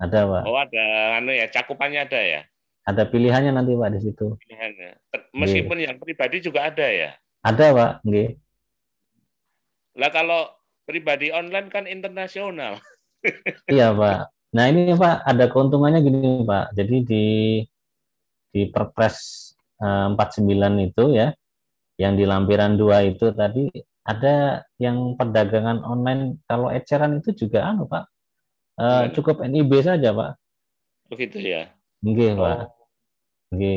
Ada pak. Oh ada, anu ya cakupannya ada ya. Ada pilihannya nanti Pak di situ. Pilihannya. Meskipun iya. yang pribadi juga ada ya. Ada Pak, nggih. Lah kalau pribadi online kan internasional. iya Pak. Nah ini Pak ada keuntungannya gini Pak. Jadi di di Perpres 49 eh, itu ya, yang di lampiran dua itu tadi ada yang perdagangan online kalau eceran itu juga anu Pak, uh, cukup NIB saja Pak. Begitu oh, ya. Oke oh. Pak. Oke.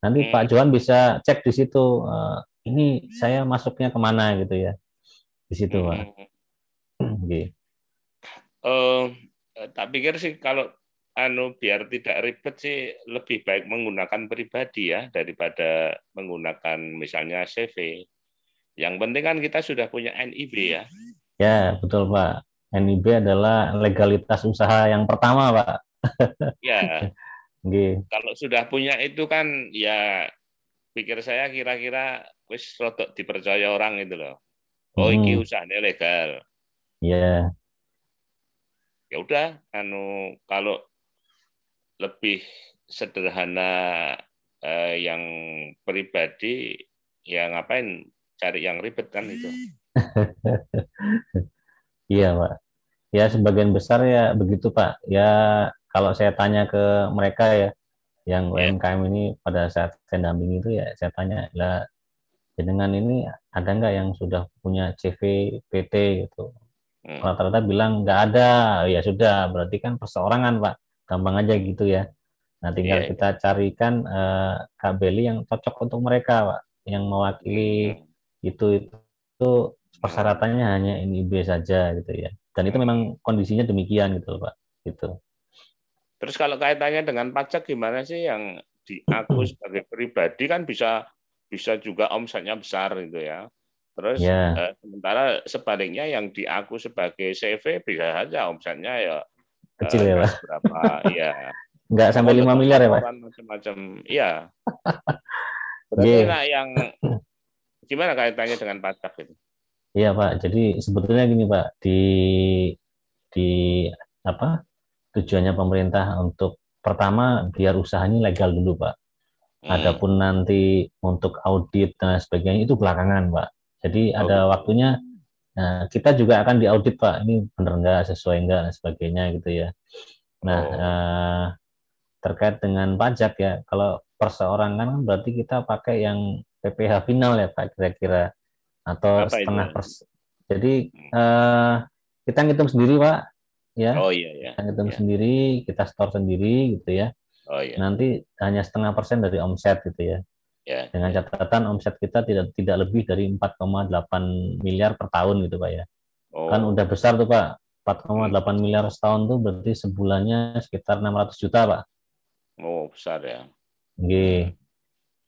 Nanti okay. Pak Johan bisa cek di situ uh, ini saya masuknya kemana gitu ya. Di situ, Pak. Hmm. Oke. Uh, eh, tak pikir sih kalau anu biar tidak ribet sih lebih baik menggunakan pribadi ya daripada menggunakan misalnya CV. Yang penting kan kita sudah punya NIB ya. Ya, betul Pak. NIB adalah legalitas usaha yang pertama, Pak ya. Okay. Kalau sudah punya itu kan ya pikir saya kira-kira wis rodok dipercaya orang itu loh. Oh hmm. iki usahanya legal. Iya. Yeah. Ya udah anu kalau lebih sederhana eh, yang pribadi ya ngapain cari yang ribet kan itu. Iya, Pak. Ya sebagian besar ya begitu, Pak. Ya kalau saya tanya ke mereka ya yang yeah. UMKM ini pada saat saya dampingi itu ya saya tanya lah dengan ini ada nggak yang sudah punya CV PT gitu hmm. rata-rata bilang nggak ada ya sudah berarti kan perseorangan pak gampang aja gitu ya nah tinggal iya, iya. kita carikan uh, eh, KBLI yang cocok untuk mereka pak yang mewakili itu hmm. itu, itu persyaratannya hanya NIB saja gitu ya dan itu hmm. memang kondisinya demikian gitu pak gitu Terus kalau kaitannya dengan pajak gimana sih yang diaku hmm. sebagai pribadi kan bisa bisa juga omsetnya besar gitu ya. Terus yeah. eh, sementara sebaliknya yang diaku sebagai CV bisa saja omsetnya ya kecil eh, ya Pak. Berapa ya. Enggak sampai lima miliar ya Pak. Macam-macam. Iya. yeah. Iya. yang gimana kaitannya dengan pajak itu? Iya Pak. Jadi sebetulnya gini Pak, di di apa? tujuannya pemerintah untuk pertama biar usahanya legal dulu pak. Hmm. Adapun nanti untuk audit dan sebagainya itu belakangan pak. Jadi oh. ada waktunya nah, kita juga akan diaudit pak. Ini benar nggak sesuai enggak dan sebagainya gitu ya. Nah oh. eh, terkait dengan pajak ya kalau perseorangan kan berarti kita pakai yang PPH final ya pak kira-kira atau Apa setengah pers. Jadi hmm. eh, kita ngitung sendiri pak ya. Oh iya iya. Kita hitung iya. sendiri, kita store sendiri gitu ya. Oh iya. Nanti hanya setengah persen dari omset gitu ya. Ya. Dengan ya. catatan omset kita tidak tidak lebih dari 4,8 miliar per tahun gitu Pak ya. Oh. Kan udah besar tuh Pak. 4,8 hmm. miliar setahun tuh berarti sebulannya sekitar 600 juta Pak. Oh, besar ya. Oke.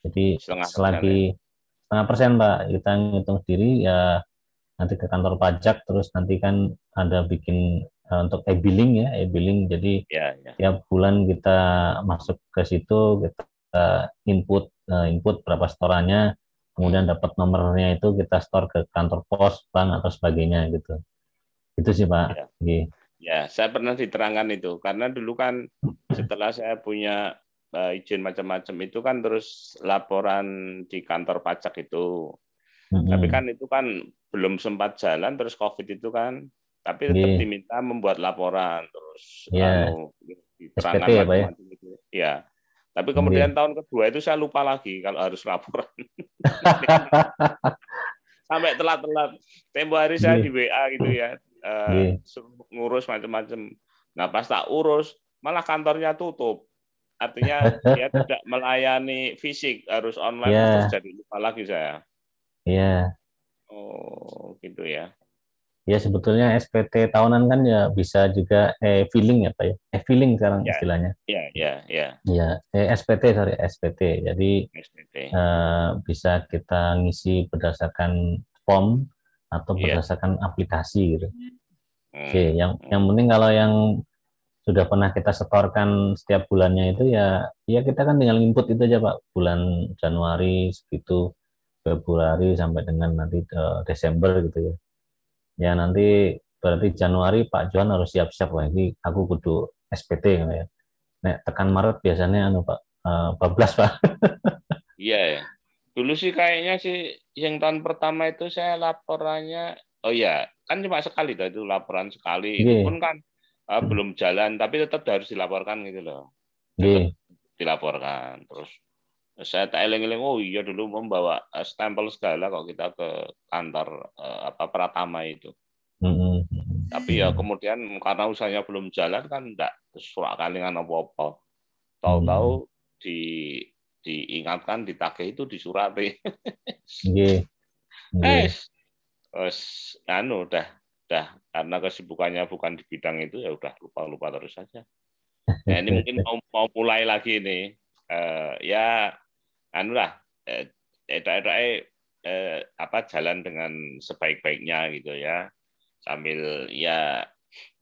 Jadi setengah selagi ya. setengah persen Pak kita ngitung sendiri ya nanti ke kantor pajak terus nanti kan ada bikin Nah, untuk e-billing ya, e-billing jadi ya, ya. tiap bulan kita masuk ke situ, kita input eh, input berapa setorannya, kemudian hmm. dapat nomornya itu kita store ke kantor pos, bank atau sebagainya gitu. Itu sih Pak. Ya, ya saya pernah diterangkan itu karena dulu kan setelah saya punya uh, izin macam-macam itu kan terus laporan di kantor pajak itu. Mm -hmm. Tapi kan itu kan belum sempat jalan terus Covid itu kan tapi iya. tetap yeah. diminta membuat laporan terus yeah. anu, SPT ya, ya, macam-macam Ya. Tapi iya. kemudian yeah. tahun kedua itu saya lupa lagi kalau harus laporan. Sampai telat-telat. Tempo hari saya yeah. di WA gitu ya. Eh, iya. Uh, yeah. ngurus macam-macam. Nah, pas tak urus, malah kantornya tutup. Artinya dia tidak melayani fisik, harus online yeah. terus jadi lupa lagi saya. Iya. Yeah. Oh, gitu ya ya sebetulnya SPT tahunan kan ya bisa juga eh feeling ya Pak ya. Eh feeling sekarang yeah. istilahnya. Iya, iya, iya. Iya, eh, SPT sorry SPT. Jadi SPT. Eh, bisa kita ngisi berdasarkan form atau iya. berdasarkan yeah. aplikasi gitu. Hmm. Oke, yang yang penting kalau yang sudah pernah kita setorkan setiap bulannya itu ya ya kita kan tinggal input itu aja Pak. Bulan Januari segitu, Februari sampai dengan nanti uh, Desember gitu ya ya nanti berarti Januari Pak Johan harus siap-siap lagi aku kudu SPT gitu ya. Nek tekan Maret biasanya anu Pak uh, bablas Pak. Iya ya. Dulu sih kayaknya sih yang tahun pertama itu saya laporannya oh iya kan cuma sekali tuh itu laporan sekali Gih. itu iya. pun kan uh, belum jalan tapi tetap harus dilaporkan gitu loh. Iya. Tetap dilaporkan terus saya tak eling-eling oh iya dulu membawa eh, stempel segala kok kita ke kantor uh, eh, apa Pratama itu mm-hmm. tapi ya kemudian karena usahanya belum jalan kan enggak surat kalingan apa-apa tahu-tahu hmm. di diingatkan ditagih itu di surat eh anu udah udah karena kesibukannya bukan di bidang itu ya udah lupa-lupa terus saja nah, ini mungkin mau, mau mulai lagi nih uh, ya anulah eh, eh, apa jalan dengan sebaik-baiknya gitu ya sambil ya,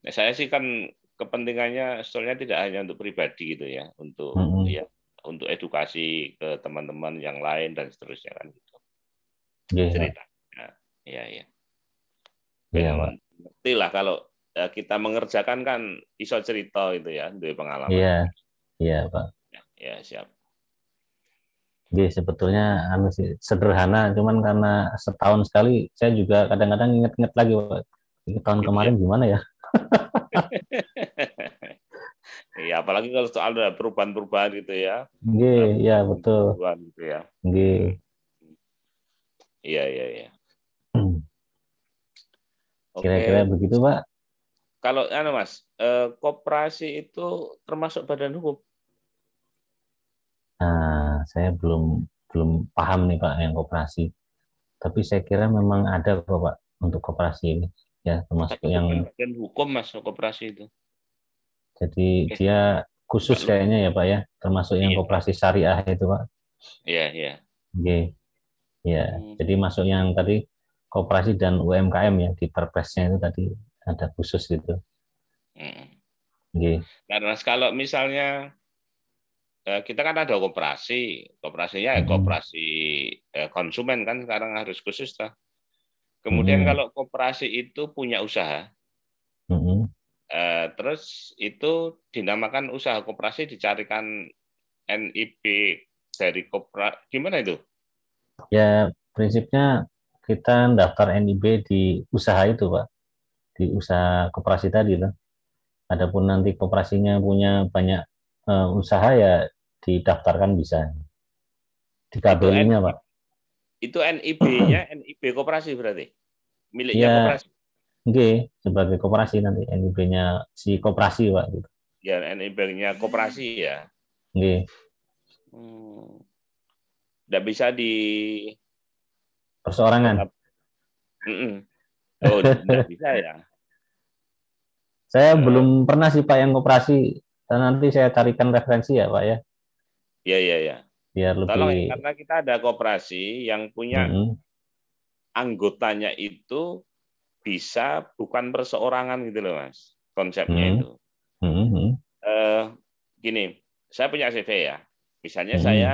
ya saya sih kan kepentingannya soalnya tidak hanya untuk pribadi gitu ya untuk mm -hmm. ya untuk edukasi ke teman-teman yang lain dan seterusnya kan gitu yeah. Iya. cerita ya ya ya ya ngerti lah kalau ya, kita mengerjakan kan iso cerita gitu ya dari pengalaman iya yeah. iya yeah, pak ya, ya siap jadi sebetulnya anu sih, sederhana, cuman karena setahun sekali saya juga kadang-kadang inget-inget lagi Pak. tahun iya. kemarin gimana ya. Iya, apalagi kalau soal ada perubahan-perubahan gitu ya. Iya, ya betul. Perubahan gitu ya. Iya, iya, iya. Kira-kira begitu, Pak. Kalau anu Mas, eh, koperasi itu termasuk badan hukum? Nah, saya belum belum paham nih Pak yang kooperasi Tapi saya kira memang ada kok Pak untuk kooperasi ini ya termasuk Tapi yang bagian hukum Mas kooperasi itu. Jadi Oke. dia khusus kayaknya ya Pak ya, termasuk yang iya. kooperasi syariah itu Pak. Iya, iya. Oke. Ya, hmm. jadi masuk yang tadi kooperasi dan UMKM ya di perpresnya itu tadi ada khusus gitu. Hmm. Oke. Karena kalau misalnya Eh, kita kan ada koperasi, koperasinya ya hmm. koperasi eh, konsumen kan sekarang harus khusus lah. Kemudian hmm. kalau koperasi itu punya usaha, hmm. eh, terus itu dinamakan usaha koperasi dicarikan NIP dari kopra, gimana itu? Ya prinsipnya kita daftar NIB di usaha itu pak, di usaha koperasi tadi lah. Adapun nanti koperasinya punya banyak usaha ya didaftarkan bisa. Di kbi Pak. Itu NIB-nya, NIB koperasi berarti? Miliknya ya, koperasi? Oke, sebagai kooperasi nanti NIB-nya si kooperasi Pak. Gitu. Ya, NIB-nya kooperasi ya. Oke. Hmm. bisa di... Perseorangan? Oh, bisa ya? Saya eh. belum pernah sih Pak yang koperasi. nanti saya carikan referensi ya Pak ya. Iya, iya, iya. Biar ya, lebih... Tolong, karena kita ada kooperasi yang punya mm -hmm. anggotanya itu bisa bukan perseorangan gitu loh, Mas. Konsepnya mm -hmm. itu. Mm -hmm. uh, gini, saya punya CV ya. Misalnya mm -hmm. saya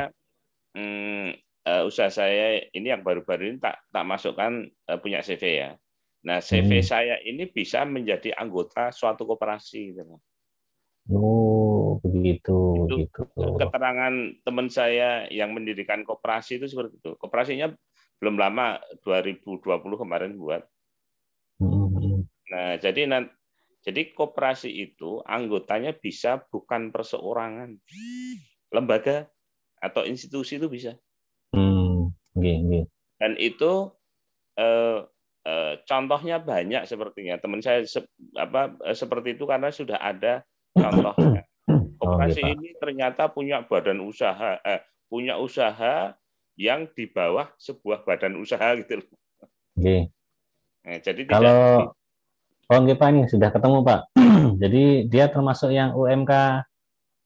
mm, uh, usaha saya ini yang baru-baru ini tak tak masukkan uh, punya CV ya. Nah, CV hmm. saya ini bisa menjadi anggota suatu koperasi gitu. Oh gitu itu gitu. keterangan teman saya yang mendirikan koperasi itu seperti itu koperasinya belum lama 2020 kemarin buat hmm. nah jadi jadi koperasi itu anggotanya bisa bukan perseorangan, lembaga atau institusi itu bisa. Hmm, gih, gih. Dan itu eh, eh, contohnya banyak sepertinya. Teman saya se apa eh, seperti itu karena sudah ada contohnya. Koperasi oh, iya, ini ternyata punya badan usaha, eh, punya usaha yang di bawah sebuah badan usaha gitu loh. Okay. Nah, jadi kalau tidak... oh Pak ini sudah ketemu Pak. jadi dia termasuk yang UMK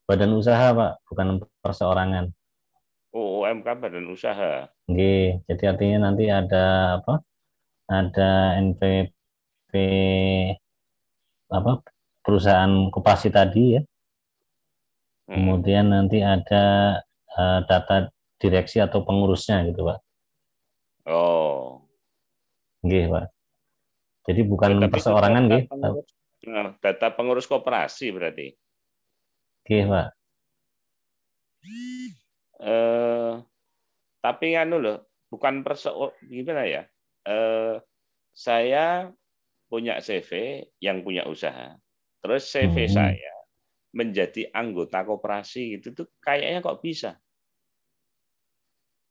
badan usaha Pak, bukan perseorangan. Oh, UMK badan usaha. jadi artinya nanti ada apa? Ada NPP apa perusahaan koperasi tadi ya Kemudian nanti ada uh, data direksi atau pengurusnya gitu, Pak. Oh. gih Pak. Jadi bukan Tapi perseorangan gih nah, Data pengurus koperasi berarti. gih Pak. Eh, tapi anu loh, bukan perse gimana ya? Eh, saya punya CV yang punya usaha. Terus CV hmm. saya menjadi anggota koperasi gitu tuh kayaknya kok bisa.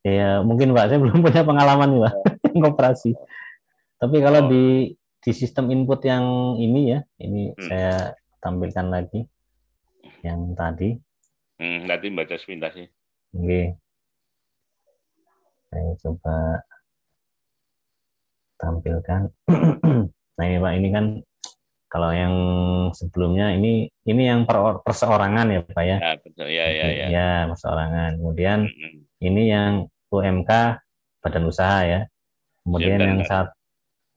Ya mungkin Pak, saya belum punya pengalaman nih Pak oh. koperasi. Tapi kalau oh. di di sistem input yang ini ya, ini hmm. saya tampilkan lagi yang tadi. Hmm, nanti baca sepintas sih. Oke. Saya coba tampilkan. nah ini Pak, ini kan kalau yang sebelumnya ini ini yang per, perseorangan ya Pak ya. Ya betul ya ya ya. Ya perseorangan. Kemudian mm -hmm. ini yang UMK badan usaha ya. Kemudian ya, yang saat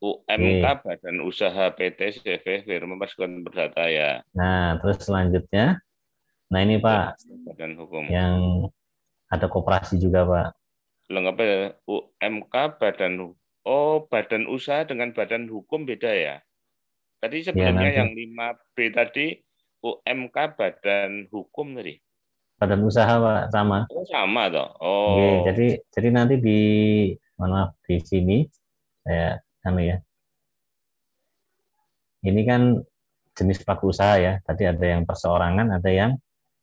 UMK badan usaha PT CV Firma Pasukan Perdata ya. Nah, terus selanjutnya nah ini Pak ya, badan hukum. Yang ada koperasi juga, Pak. Lengkapnya UMK badan oh badan usaha dengan badan hukum beda ya? Ya, tadi sebenarnya ya, yang 5B tadi UMK Badan Hukum tadi. Badan usaha Pak, sama. Oh, sama toh. Oh. Oke, jadi jadi nanti di mana maaf di sini saya anu ya. Ini kan jenis pelaku usaha ya. Tadi ada yang perseorangan, ada yang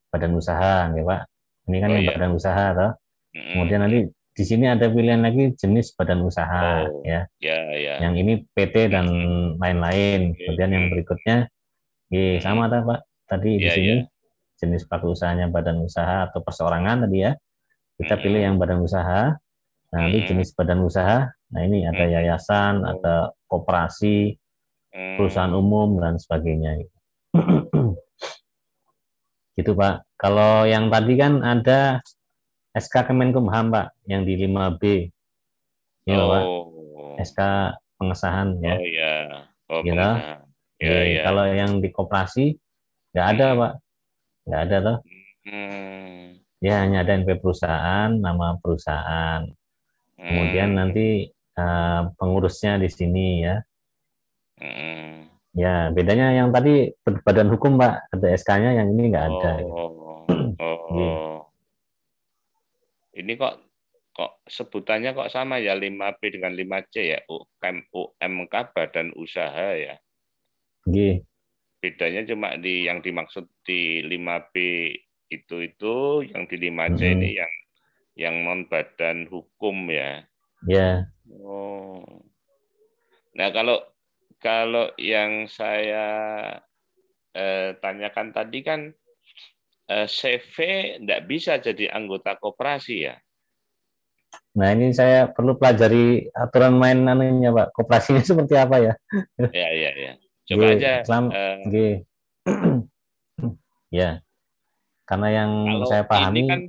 badan usaha, ya Pak. Ini kan oh, yang iya. badan usaha toh. Kemudian nanti di sini ada pilihan lagi jenis badan usaha oh, ya. Ya, ya. Yang ini PT dan lain-lain. Hmm. Kemudian yang berikutnya ya, sama ada Pak tadi ya, di sini ya. jenis pelaku usahanya badan usaha atau perseorangan tadi ya. Kita hmm. pilih yang badan usaha. Nah, nanti hmm. jenis badan usaha. Nah, ini ada hmm. yayasan, oh. ada koperasi, hmm. perusahaan umum dan sebagainya. gitu, Pak. Kalau yang tadi kan ada SK Kemenkumham Pak yang di 5B. Ya oh. Pak. SK pengesahan ya. Oh iya. Oh, you ya, ya, ya. Kalau yang di koperasi nggak ada hmm. Pak. Nggak ada tuh. Hmm. Ya hanya ada NP perusahaan, nama perusahaan. Hmm. Kemudian nanti uh, pengurusnya di sini ya. Hmm. Ya, bedanya yang tadi badan hukum, Pak, ada SK-nya, yang ini nggak ada. Oh, iya. oh, oh. Ini kok kok sebutannya kok sama ya 5P dengan 5C ya UKM, UMK badan usaha ya. G. Bedanya cuma di yang dimaksud di 5P itu itu yang di 5C hmm. ini yang yang non badan hukum ya. Ya. Yeah. Oh. Nah, kalau kalau yang saya eh, tanyakan tadi kan Eh, CV tidak bisa jadi anggota koperasi ya? Nah ini saya perlu pelajari aturan main anunya pak, koperasinya seperti apa ya? Ya ya ya, coba G, aja. Selam, uh, eh, G. ya, karena yang saya pahami. Ini kan,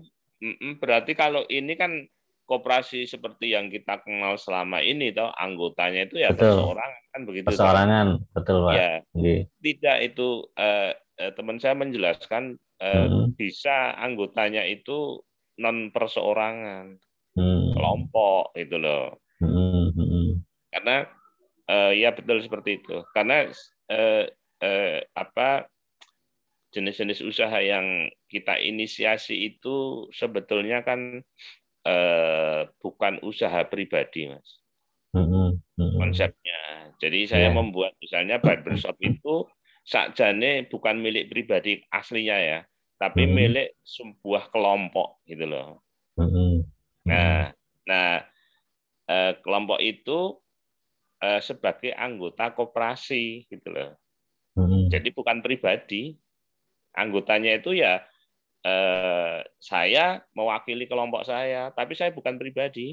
berarti kalau ini kan koperasi seperti yang kita kenal selama ini, toh anggotanya itu ya betul. perseorangan kan begitu. Perseorangan, toh. betul pak. Ya, tidak itu uh, teman saya menjelaskan Eh, hmm. bisa anggotanya itu non perseorangan, hmm. kelompok gitu loh. Hmm. Hmm. Karena uh, ya betul seperti itu. Karena uh, uh, apa jenis-jenis usaha yang kita inisiasi itu sebetulnya kan uh, bukan usaha pribadi, mas. Hmm, hmm, hmm. Konsepnya. Jadi saya yeah. membuat misalnya barbershop itu sakjane bukan milik pribadi aslinya ya, tapi hmm. milik sebuah kelompok gitu loh. Hmm. Nah, hmm. nah eh, kelompok itu eh, sebagai anggota koperasi gitu loh. Hmm. Jadi bukan pribadi. Anggotanya itu ya eh, saya mewakili kelompok saya, tapi saya bukan pribadi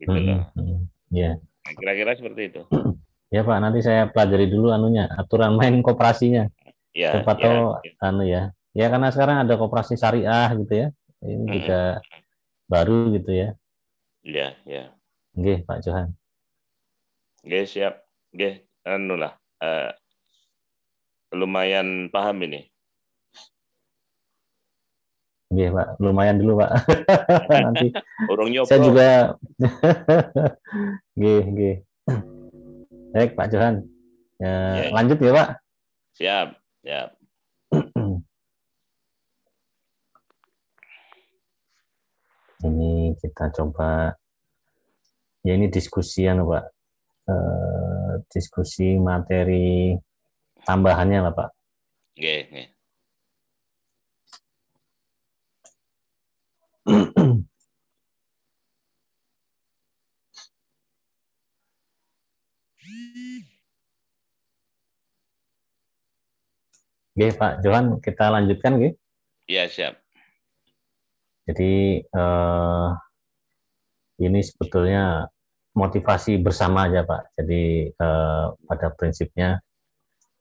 gitu hmm. loh. Hmm. Ya. Yeah. Kira-kira seperti itu. Ya Pak, nanti saya pelajari dulu anunya, aturan main koperasinya. Ya, ya, ya. anu ya. Ya karena sekarang ada kooperasi syariah gitu ya. Ini -hmm. juga baru gitu ya. Iya, ya. Oke, ya. Pak Johan. Oke, siap. Oke, anu lah. Uh, lumayan paham ini. Iya pak, lumayan dulu pak. Nanti Orang saya juga, gih gih. Baik Pak Johan. Ya, yeah. Iya. Lanjut ya Pak. Siap, siap. ini kita coba ya ini diskusian Pak. Eh, diskusi materi tambahannya lah Pak. Oke, oke. Oke Pak Johan, kita lanjutkan Oke? Iya siap. Jadi eh, ini sebetulnya motivasi bersama aja Pak. Jadi eh, pada prinsipnya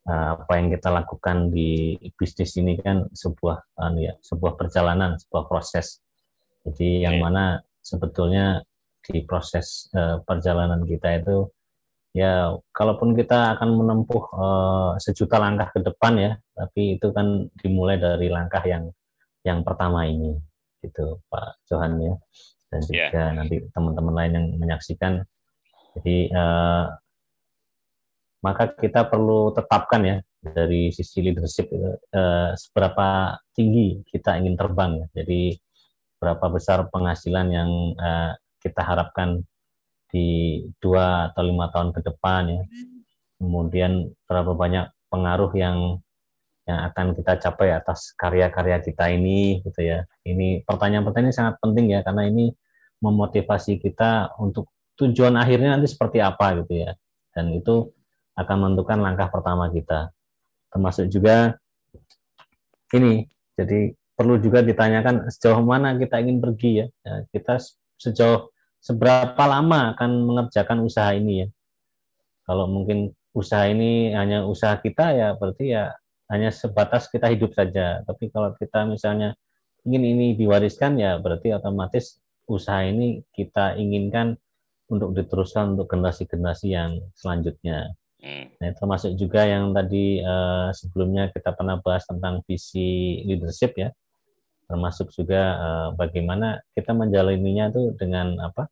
eh, apa yang kita lakukan di bisnis ini kan sebuah anu ya, sebuah perjalanan, sebuah proses. Jadi yang mana sebetulnya di proses eh, perjalanan kita itu ya kalaupun kita akan menempuh uh, sejuta langkah ke depan ya tapi itu kan dimulai dari langkah yang yang pertama ini gitu Pak Johan ya dan ya. juga yeah. nanti teman-teman lain yang menyaksikan jadi uh, maka kita perlu tetapkan ya dari sisi leadership uh, seberapa tinggi kita ingin terbang ya jadi berapa besar penghasilan yang uh, kita harapkan di dua atau lima tahun ke depan ya. Kemudian berapa banyak pengaruh yang yang akan kita capai atas karya-karya kita ini gitu ya. Ini pertanyaan-pertanyaan ini sangat penting ya karena ini memotivasi kita untuk tujuan akhirnya nanti seperti apa gitu ya. Dan itu akan menentukan langkah pertama kita. Termasuk juga ini. Jadi perlu juga ditanyakan sejauh mana kita ingin pergi ya. ya kita sejauh seberapa lama akan mengerjakan usaha ini ya? Kalau mungkin usaha ini hanya usaha kita ya berarti ya hanya sebatas kita hidup saja. Tapi kalau kita misalnya ingin ini diwariskan ya berarti otomatis usaha ini kita inginkan untuk diteruskan untuk generasi-generasi yang selanjutnya. Hmm. Nah, termasuk juga yang tadi eh, sebelumnya kita pernah bahas tentang visi leadership ya termasuk juga eh, bagaimana kita menjalaninya itu dengan apa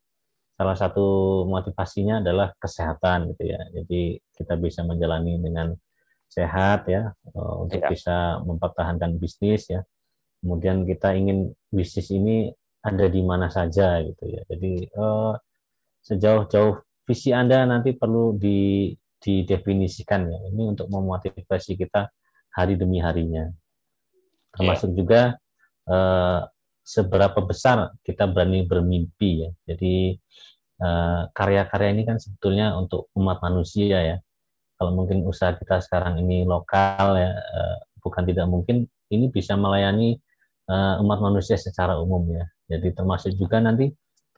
salah satu motivasinya adalah kesehatan gitu ya jadi kita bisa menjalani dengan sehat ya eh, untuk ya. bisa mempertahankan bisnis ya kemudian kita ingin bisnis ini ada di mana saja gitu ya jadi eh, sejauh-jauh visi anda nanti perlu di didefinisikan ya ini untuk memotivasi kita hari demi harinya iya. termasuk ya. juga Eh, seberapa besar kita berani bermimpi ya. Jadi karya eh, karya-karya ini kan sebetulnya untuk umat manusia ya. Kalau mungkin usaha kita sekarang ini lokal ya, eh, bukan tidak mungkin ini bisa melayani eh, umat manusia secara umum ya. Jadi termasuk juga nanti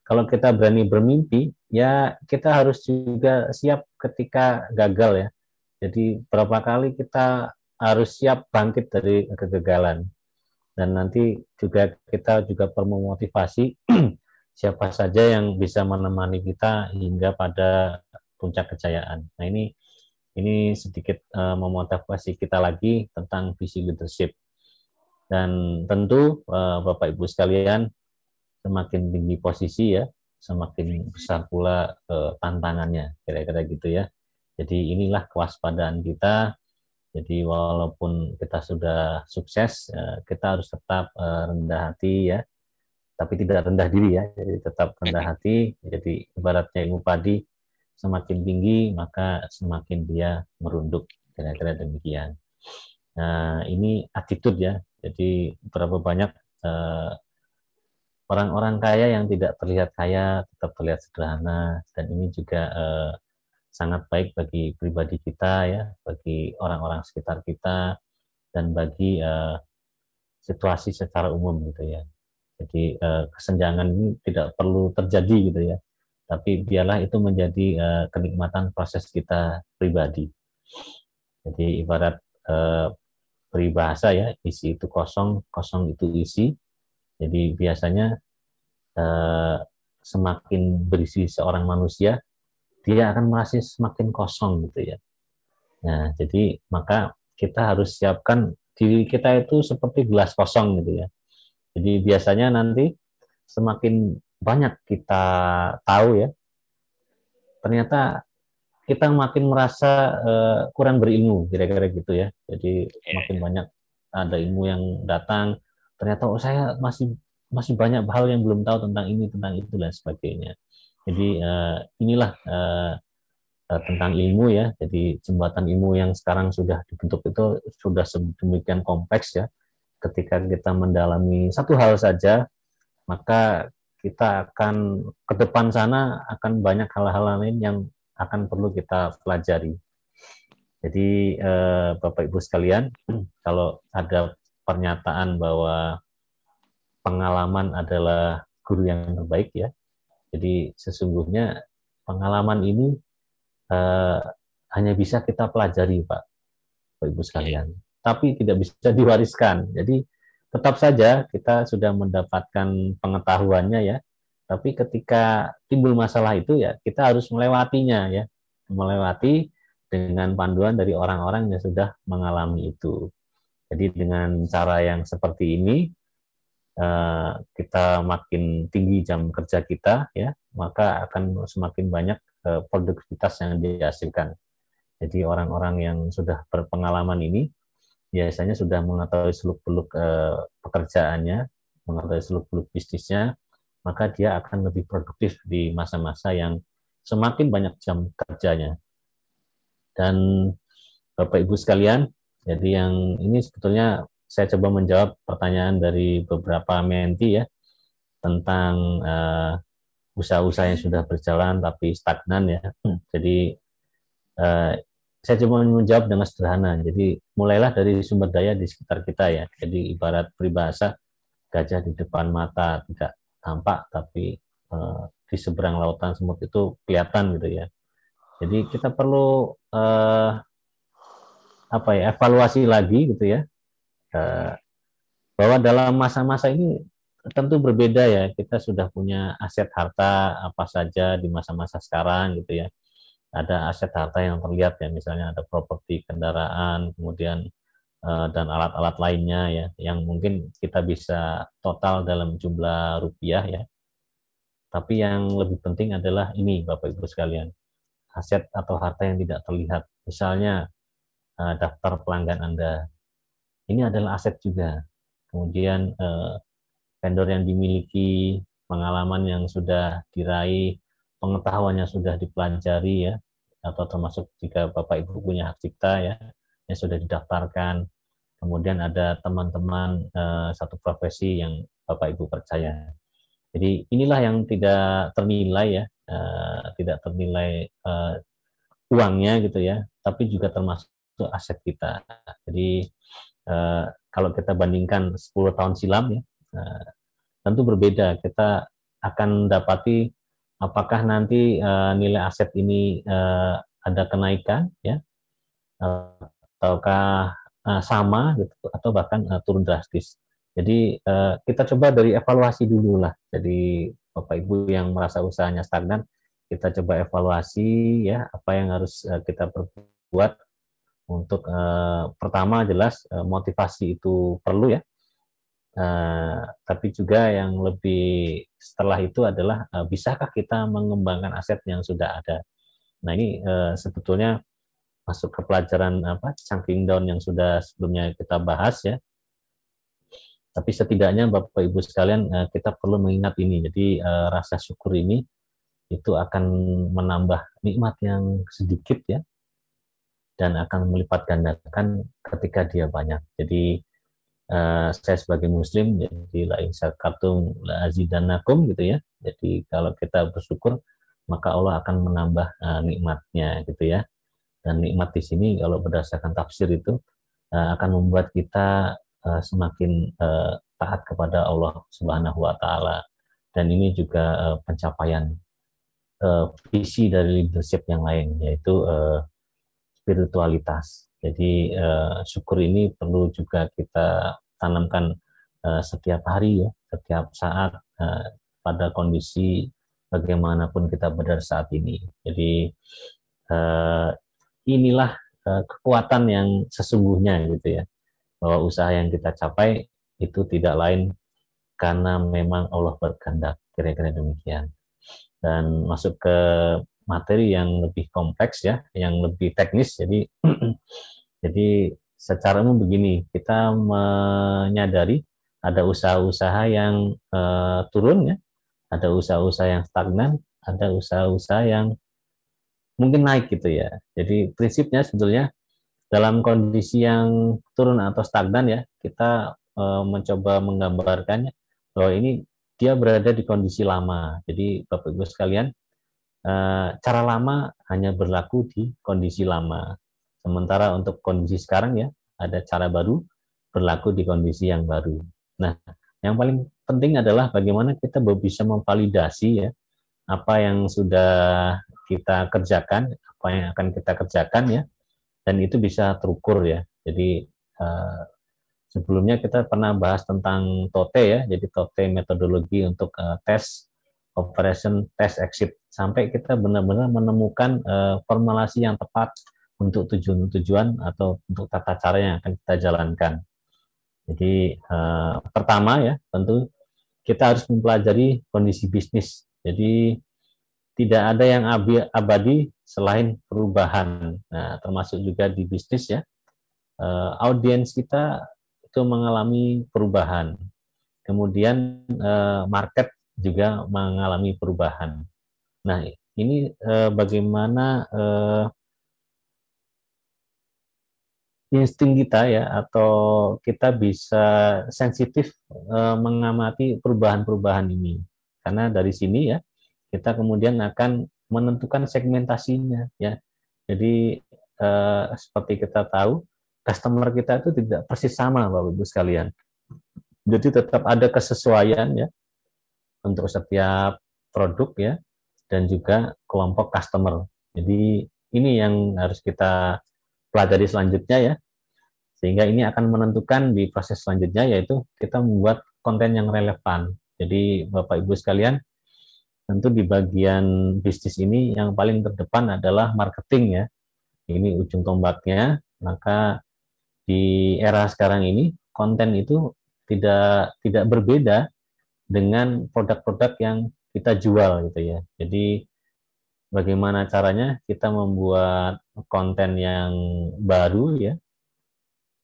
kalau kita berani bermimpi, ya kita harus juga siap ketika gagal ya. Jadi berapa kali kita harus siap bangkit dari kegagalan dan nanti juga kita juga perlu memotivasi siapa saja yang bisa menemani kita hingga pada puncak kejayaan. Nah ini ini sedikit uh, memotivasi kita lagi tentang visi leadership. Dan tentu uh, Bapak Ibu sekalian semakin tinggi posisi ya, semakin besar pula uh, tantangannya, kira-kira gitu ya. Jadi inilah kewaspadaan kita jadi walaupun kita sudah sukses, eh, kita harus tetap eh, rendah hati ya, tapi tidak rendah diri ya. Jadi tetap rendah hati. Jadi ibaratnya ilmu padi semakin tinggi maka semakin dia merunduk. Kira-kira demikian. Nah ini attitude ya. Jadi berapa banyak eh, orang-orang kaya yang tidak terlihat kaya tetap terlihat sederhana dan ini juga sangat baik bagi pribadi kita ya, bagi orang-orang sekitar kita dan bagi uh, situasi secara umum gitu ya. Jadi uh, kesenjangan ini tidak perlu terjadi gitu ya. Tapi biarlah itu menjadi uh, kenikmatan proses kita pribadi. Jadi ibarat uh, peribahasa ya, isi itu kosong, kosong itu isi. Jadi biasanya uh, semakin berisi seorang manusia, dia akan merasa semakin kosong gitu ya. Nah, jadi maka kita harus siapkan diri kita itu seperti gelas kosong gitu ya. Jadi biasanya nanti semakin banyak kita tahu ya, ternyata kita makin merasa uh, kurang berilmu kira-kira gitu ya. Jadi yeah. makin banyak ada ilmu yang datang, ternyata oh saya masih masih banyak hal yang belum tahu tentang ini tentang itu dan sebagainya. Jadi uh, inilah uh, tentang ilmu ya. Jadi jembatan ilmu yang sekarang sudah dibentuk itu sudah sedemikian kompleks ya. Ketika kita mendalami satu hal saja, maka kita akan ke depan sana akan banyak hal-hal lain yang akan perlu kita pelajari. Jadi eh, Bapak Ibu sekalian, kalau ada pernyataan bahwa pengalaman adalah guru yang terbaik ya, jadi sesungguhnya pengalaman ini uh, hanya bisa kita pelajari, Pak, Bapak Ibu sekalian. Tapi tidak bisa diwariskan. Jadi tetap saja kita sudah mendapatkan pengetahuannya ya. Tapi ketika timbul masalah itu ya kita harus melewatinya ya, melewati dengan panduan dari orang-orang yang sudah mengalami itu. Jadi dengan cara yang seperti ini Eh, kita makin tinggi jam kerja kita ya maka akan semakin banyak eh, produktivitas yang dihasilkan jadi orang-orang yang sudah berpengalaman ini biasanya sudah mengetahui seluk-beluk eh, pekerjaannya mengetahui seluk-beluk bisnisnya maka dia akan lebih produktif di masa-masa yang semakin banyak jam kerjanya dan Bapak Ibu sekalian jadi yang ini sebetulnya saya coba menjawab pertanyaan dari beberapa menti ya tentang eh, usaha-usaha yang sudah berjalan tapi stagnan ya. Jadi uh, saya cuma menjawab dengan sederhana. Jadi mulailah dari sumber daya di sekitar kita ya. Jadi ibarat peribahasa gajah di depan mata tidak tampak tapi uh, di seberang lautan semut itu kelihatan gitu ya. Jadi kita perlu uh, apa ya evaluasi lagi gitu ya Eh, bahwa dalam masa-masa ini tentu berbeda ya kita sudah punya aset harta apa saja di masa-masa sekarang gitu ya ada aset harta yang terlihat ya misalnya ada properti kendaraan kemudian eh, dan alat-alat lainnya ya yang mungkin kita bisa total dalam jumlah rupiah ya tapi yang lebih penting adalah ini bapak ibu sekalian aset atau harta yang tidak terlihat misalnya eh, daftar pelanggan anda ini adalah aset juga. Kemudian eh, vendor yang dimiliki, pengalaman yang sudah diraih, pengetahuan yang sudah dipelajari ya, atau termasuk jika Bapak Ibu punya hak cipta ya, yang sudah didaftarkan. Kemudian ada teman-teman eh, satu profesi yang Bapak Ibu percaya. Jadi inilah yang tidak ternilai ya, eh, tidak ternilai eh, uangnya gitu ya, tapi juga termasuk aset kita. Jadi Eh, kalau kita bandingkan 10 tahun silam ya eh, tentu berbeda kita akan dapati apakah nanti eh, nilai aset ini ada kenaikan ya ataukah sama gitu atau bahkan turun drastis. Jadi kita coba dari evaluasi dulu lah. Jadi Bapak Ibu yang merasa usahanya stagnan, kita coba evaluasi ya apa yang harus kita perbuat untuk uh, pertama jelas uh, motivasi itu perlu ya uh, tapi juga yang lebih setelah itu adalah uh, bisakah kita mengembangkan aset yang sudah ada nah ini uh, sebetulnya masuk ke pelajaran apa chunking down yang sudah sebelumnya kita bahas ya tapi setidaknya bapak ibu sekalian uh, kita perlu mengingat ini jadi uh, rasa syukur ini itu akan menambah nikmat yang sedikit ya dan akan melipat gandakan ketika dia banyak. Jadi uh, saya sebagai muslim jadi la insakartum la azidanakum gitu ya. Jadi kalau kita bersyukur maka Allah akan menambah uh, nikmatnya gitu ya. Dan nikmat di sini kalau berdasarkan tafsir itu uh, akan membuat kita uh, semakin uh, taat kepada Allah Subhanahu wa taala. Dan ini juga uh, pencapaian uh, visi dari leadership yang lain yaitu uh, spiritualitas. Jadi uh, syukur ini perlu juga kita tanamkan uh, setiap hari ya, setiap saat uh, pada kondisi bagaimanapun kita berada saat ini. Jadi uh, inilah uh, kekuatan yang sesungguhnya gitu ya, bahwa usaha yang kita capai itu tidak lain karena memang Allah berkehendak kira-kira demikian. Dan masuk ke materi yang lebih kompleks ya, yang lebih teknis. Jadi jadi secara umum begini, kita menyadari ada usaha-usaha yang uh, turun ya, ada usaha-usaha yang stagnan, ada usaha-usaha yang mungkin naik gitu ya. Jadi prinsipnya sebetulnya dalam kondisi yang turun atau stagnan ya, kita e, mencoba menggambarkannya bahwa ini dia berada di kondisi lama. Jadi Bapak Ibu sekalian, Eh, cara lama hanya berlaku di kondisi lama. Sementara untuk kondisi sekarang ya, ada cara baru berlaku di kondisi yang baru. Nah, yang paling penting adalah bagaimana kita bisa memvalidasi ya apa yang sudah kita kerjakan, apa yang akan kita kerjakan ya, dan itu bisa terukur ya. Jadi eh, sebelumnya kita pernah bahas tentang TOTE ya, jadi TOTE metodologi untuk eh, tes operation test exit sampai kita benar-benar menemukan uh, formulasi yang tepat untuk tujuan-tujuan atau untuk tata cara yang akan kita jalankan. Jadi uh, pertama ya tentu kita harus mempelajari kondisi bisnis. Jadi tidak ada yang abadi selain perubahan. Nah, termasuk juga di bisnis ya. Uh, audiens kita itu mengalami perubahan. Kemudian uh, market juga mengalami perubahan. Nah, ini eh, bagaimana eh, insting kita ya atau kita bisa sensitif eh, mengamati perubahan-perubahan ini karena dari sini ya kita kemudian akan menentukan segmentasinya ya jadi eh, seperti kita tahu customer kita itu tidak persis sama bapak ibu sekalian jadi tetap ada kesesuaian ya untuk setiap produk ya dan juga kelompok customer. Jadi ini yang harus kita pelajari selanjutnya ya. Sehingga ini akan menentukan di proses selanjutnya yaitu kita membuat konten yang relevan. Jadi Bapak Ibu sekalian, tentu di bagian bisnis ini yang paling terdepan adalah marketing ya. Ini ujung tombaknya. Maka di era sekarang ini konten itu tidak tidak berbeda dengan produk-produk yang kita jual gitu ya. Jadi bagaimana caranya kita membuat konten yang baru ya,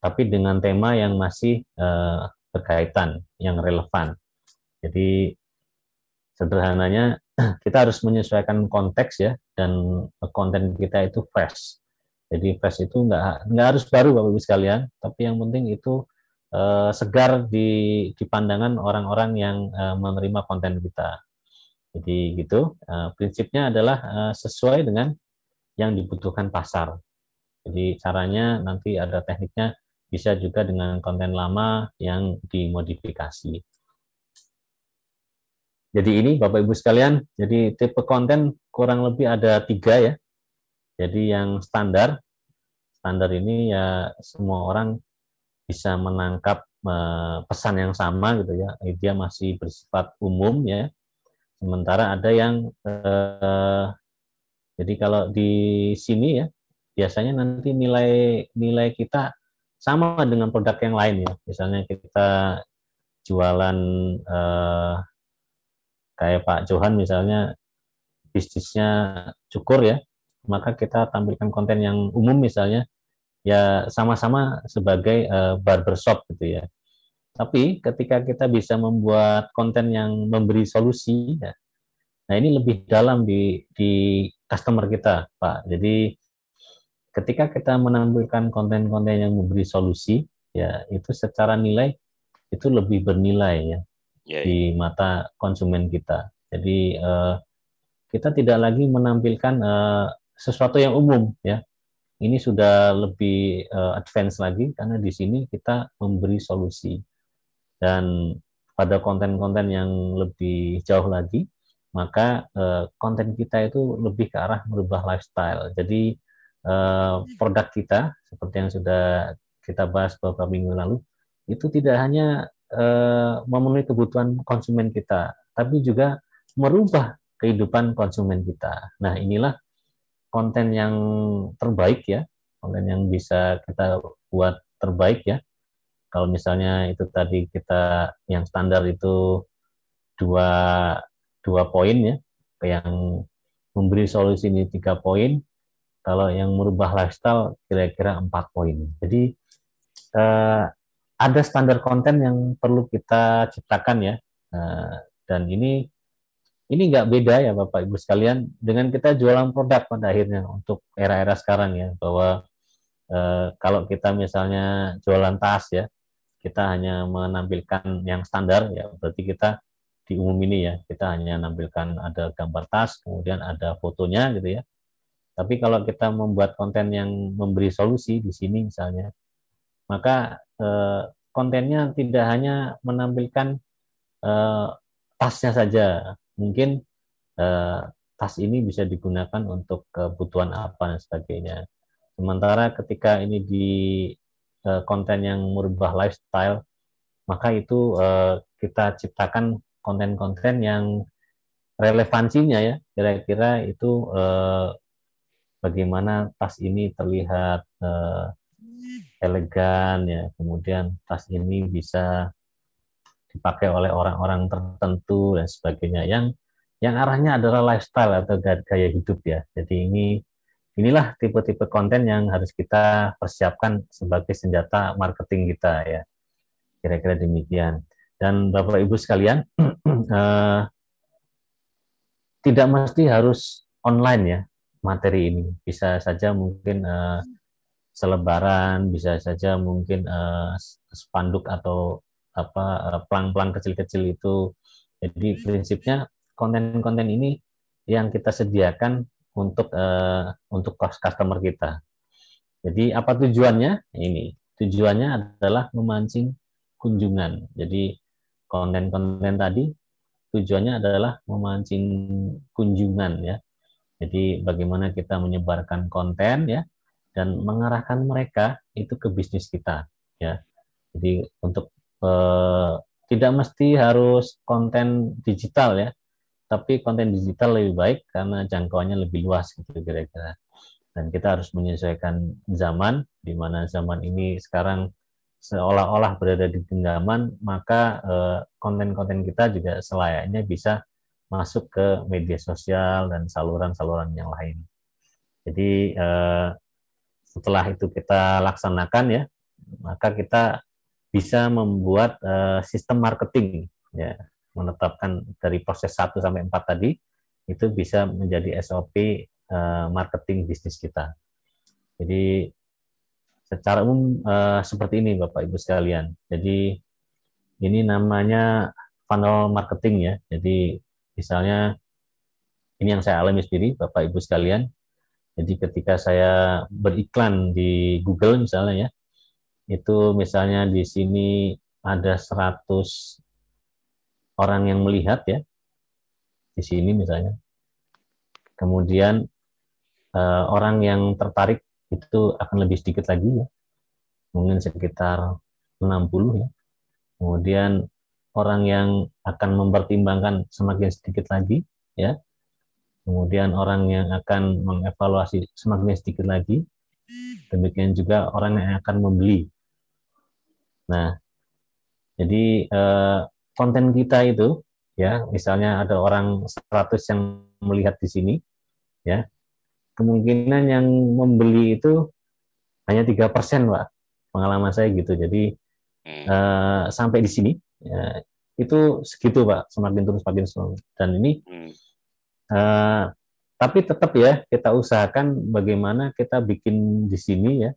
tapi dengan tema yang masih uh, berkaitan, yang relevan. Jadi sederhananya kita harus menyesuaikan konteks ya dan konten kita itu fresh. Jadi fresh itu nggak nggak harus baru bapak ibu sekalian, tapi yang penting itu uh, segar di, di pandangan orang-orang yang uh, menerima konten kita. Jadi gitu, uh, prinsipnya adalah uh, sesuai dengan yang dibutuhkan pasar. Jadi caranya nanti ada tekniknya bisa juga dengan konten lama yang dimodifikasi. Jadi ini Bapak Ibu sekalian, jadi tipe konten kurang lebih ada tiga ya. Jadi yang standar, standar ini ya semua orang bisa menangkap eh, pesan yang sama gitu ya dia masih bersifat umum ya sementara ada yang eh, jadi kalau di sini ya biasanya nanti nilai nilai kita sama dengan produk yang lain ya misalnya kita jualan eh, kayak Pak Johan misalnya bisnisnya cukur ya maka kita tampilkan konten yang umum misalnya ya sama-sama sebagai uh, eh, barbershop gitu ya. Tapi ketika kita bisa membuat konten yang memberi solusi, ya, nah ini lebih dalam di, di customer kita, Pak. Jadi ketika kita menampilkan konten-konten yang memberi solusi, ya itu secara nilai itu lebih bernilai ya, ya, di ya. mata konsumen kita. Jadi uh, kita tidak lagi menampilkan uh, sesuatu yang umum ya, ini sudah lebih uh, advance lagi karena di sini kita memberi solusi dan pada konten-konten yang lebih jauh lagi maka uh, konten kita itu lebih ke arah merubah lifestyle. Jadi uh, produk kita seperti yang sudah kita bahas beberapa minggu lalu itu tidak hanya uh, memenuhi kebutuhan konsumen kita, tapi juga merubah kehidupan konsumen kita. Nah inilah konten yang terbaik ya, konten yang bisa kita buat terbaik ya. Kalau misalnya itu tadi kita yang standar itu dua dua poin ya, yang memberi solusi ini tiga poin. Kalau yang merubah lifestyle kira-kira empat poin. Jadi eh, ada standar konten yang perlu kita ciptakan ya, eh, dan ini ini nggak beda ya Bapak Ibu sekalian dengan kita jualan produk pada akhirnya untuk era-era sekarang ya bahwa eh, kalau kita misalnya jualan tas ya kita hanya menampilkan yang standar ya berarti kita di umum ini ya kita hanya menampilkan ada gambar tas kemudian ada fotonya gitu ya tapi kalau kita membuat konten yang memberi solusi di sini misalnya maka eh, kontennya tidak hanya menampilkan eh, tasnya saja mungkin eh, tas ini bisa digunakan untuk kebutuhan apa dan sebagainya. Sementara ketika ini di eh, konten yang merubah lifestyle, maka itu eh, kita ciptakan konten-konten yang relevansinya ya kira-kira itu eh, bagaimana tas ini terlihat eh, elegan ya kemudian tas ini bisa dipakai oleh orang-orang tertentu dan sebagainya yang yang arahnya adalah lifestyle atau gaya hidup ya. Jadi ini inilah tipe-tipe konten yang harus kita persiapkan sebagai senjata marketing kita ya. Kira-kira demikian. Dan Bapak Ibu sekalian, eh, tidak mesti harus online ya materi ini. Bisa saja mungkin eh, selebaran, bisa saja mungkin eh, spanduk atau apa eh, pelang-pelang kecil-kecil itu. Jadi prinsipnya konten-konten ini yang kita sediakan untuk uh, untuk customer kita. Jadi apa tujuannya? Ini tujuannya adalah memancing kunjungan. Jadi konten-konten tadi tujuannya adalah memancing kunjungan ya. Jadi bagaimana kita menyebarkan konten ya dan mengarahkan mereka itu ke bisnis kita ya. Jadi untuk eh, tidak mesti harus konten digital ya, tapi konten digital lebih baik karena jangkauannya lebih luas gitu kira-kira. Dan kita harus menyesuaikan zaman, di mana zaman ini sekarang seolah-olah berada di genggaman, maka eh, konten-konten kita juga selayaknya bisa masuk ke media sosial dan saluran-saluran yang lain. Jadi eh, setelah itu kita laksanakan ya, maka kita bisa membuat uh, sistem marketing ya menetapkan dari proses 1 sampai 4 tadi itu bisa menjadi SOP uh, eh, marketing bisnis kita. Jadi secara umum uh, seperti ini Bapak Ibu sekalian. Jadi ini namanya funnel marketing ya. Jadi misalnya ini yang saya alami sendiri Bapak Ibu sekalian. Jadi ketika saya beriklan di Google misalnya ya, itu misalnya di sini ada 100 orang yang melihat ya di sini misalnya kemudian eh, orang yang tertarik itu akan lebih sedikit lagi ya mungkin sekitar 60 ya kemudian orang yang akan mempertimbangkan semakin sedikit lagi ya kemudian orang yang akan mengevaluasi semakin sedikit lagi demikian juga orang yang akan membeli Nah, jadi eh, konten kita itu ya, misalnya ada orang 100 yang melihat di sini ya. Kemungkinan yang membeli itu hanya tiga persen, Pak. Pengalaman saya gitu. Jadi hmm. eh, sampai di sini ya, itu segitu, Pak. Semakin turun semakin turun. Dan ini Uh, tapi tetap ya kita usahakan bagaimana kita bikin di sini ya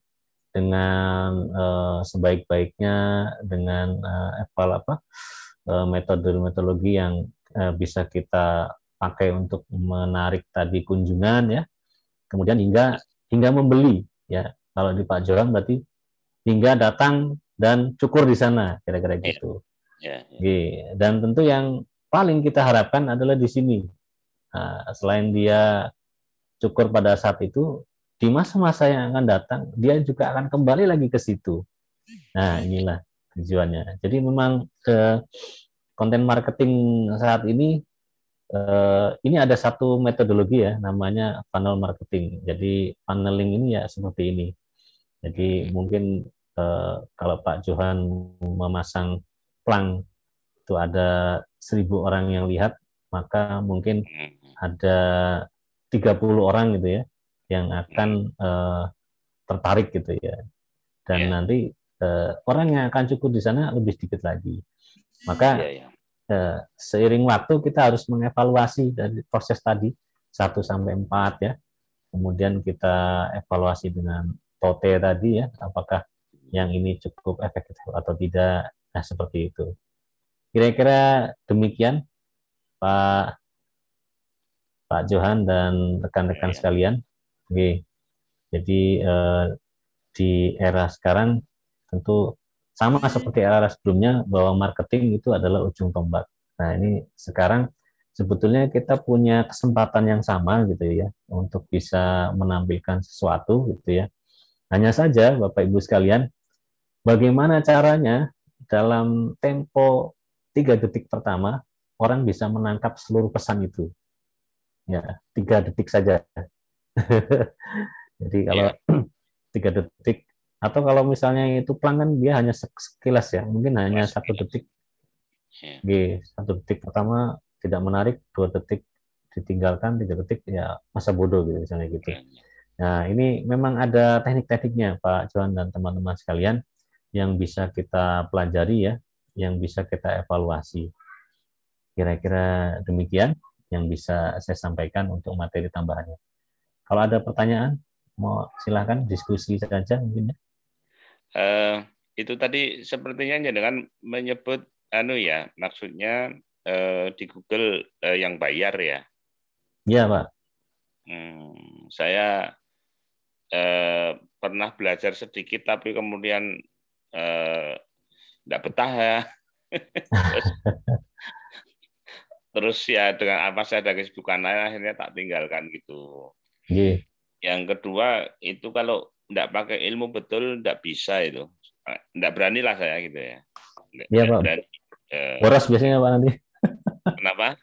dengan uh, sebaik-baiknya dengan uh, eh, eval apa uh, eh, metode metodologi yang uh, bisa kita pakai untuk menarik tadi kunjungan ya kemudian hingga hingga membeli ya kalau di Pak Joran berarti hingga datang dan cukur di sana kira-kira iya. gitu yeah. Yeah, yeah. dan tentu yang paling kita harapkan adalah di sini nah, selain dia cukur pada saat itu di masa-masa yang akan datang dia juga akan kembali lagi ke situ. Nah, inilah tujuannya. Jadi memang eh, konten marketing saat ini eh, ini ada satu metodologi ya namanya funnel marketing. Jadi funneling ini ya seperti ini. Jadi mungkin eh, kalau Pak Johan memasang plang itu ada seribu orang yang lihat, maka mungkin hmm. ada 30 orang gitu ya yang akan uh, tertarik gitu ya. Dan yeah. nanti uh, orang yang akan cukup di sana lebih sedikit lagi. Maka yeah, yeah. Uh, seiring waktu kita harus mengevaluasi dari proses tadi 1 sampai 4 ya. Kemudian kita evaluasi dengan tote tadi ya, apakah yang ini cukup efektif atau tidak. Nah, seperti itu. Kira-kira demikian Pak Pak Johan dan rekan-rekan iya, iya. sekalian. Oke. Jadi eh, di era sekarang tentu sama seperti era sebelumnya bahwa marketing itu adalah ujung tombak. Nah, ini sekarang sebetulnya kita punya kesempatan yang sama gitu ya untuk bisa menampilkan sesuatu gitu ya. Hanya saja Bapak Ibu sekalian, bagaimana caranya dalam tempo tiga detik pertama orang bisa menangkap seluruh pesan itu. Ya, tiga detik saja Jadi kalau iya. tiga yeah. detik atau kalau misalnya itu pelanggan dia hanya sekilas ya, mungkin hanya satu detik. Yeah. Iya. satu detik pertama tidak menarik, dua detik ditinggalkan, tiga detik ya masa bodoh gitu misalnya gitu. Iya, nah ini memang ada teknik-tekniknya Pak Johan dan teman-teman sekalian yang bisa kita pelajari ya, yang bisa kita evaluasi. Kira-kira demikian yang bisa saya sampaikan untuk materi tambahannya. Kalau ada pertanyaan, mau silahkan diskusi saja mungkin. Uh, itu tadi sepertinya dengan menyebut anu ya, maksudnya uh, di Google uh, yang bayar ya. Iya pak. Hmm, saya uh, pernah belajar sedikit tapi kemudian uh, betah ya. terus ya dengan apa saya ada kesibukan lain akhirnya tak tinggalkan gitu. Yeah. Yang kedua itu kalau tidak pakai ilmu betul tidak bisa itu. Tidak berani lah saya gitu ya. iya Pak. Eh, boros biasanya Pak nanti. Kenapa?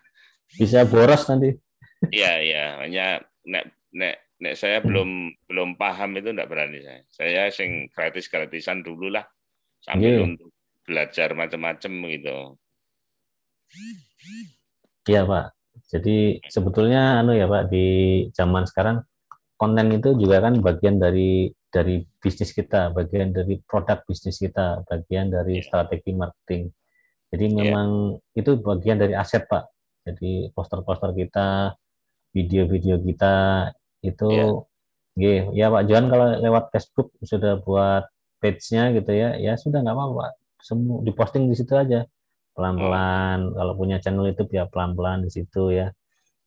Bisa boros nanti. Iya iya, hanya nek nek nek saya belum hmm. belum paham itu tidak berani saya. Saya sing gratis-gratisan dulu lah sambil yeah. untuk belajar macam-macam gitu. Iya Pak. Jadi sebetulnya anu ya Pak di zaman sekarang konten itu juga kan bagian dari dari bisnis kita, bagian dari produk bisnis kita, bagian dari yeah. strategi marketing. Jadi iya. memang yeah. itu bagian dari aset Pak. Jadi poster-poster kita, video-video kita itu yeah. Iya. ya Pak Johan kalau lewat Facebook sudah buat page-nya gitu ya, ya sudah nggak apa-apa, semua diposting di situ aja pelan-pelan. Hmm. Kalau punya channel itu ya pelan-pelan di situ ya.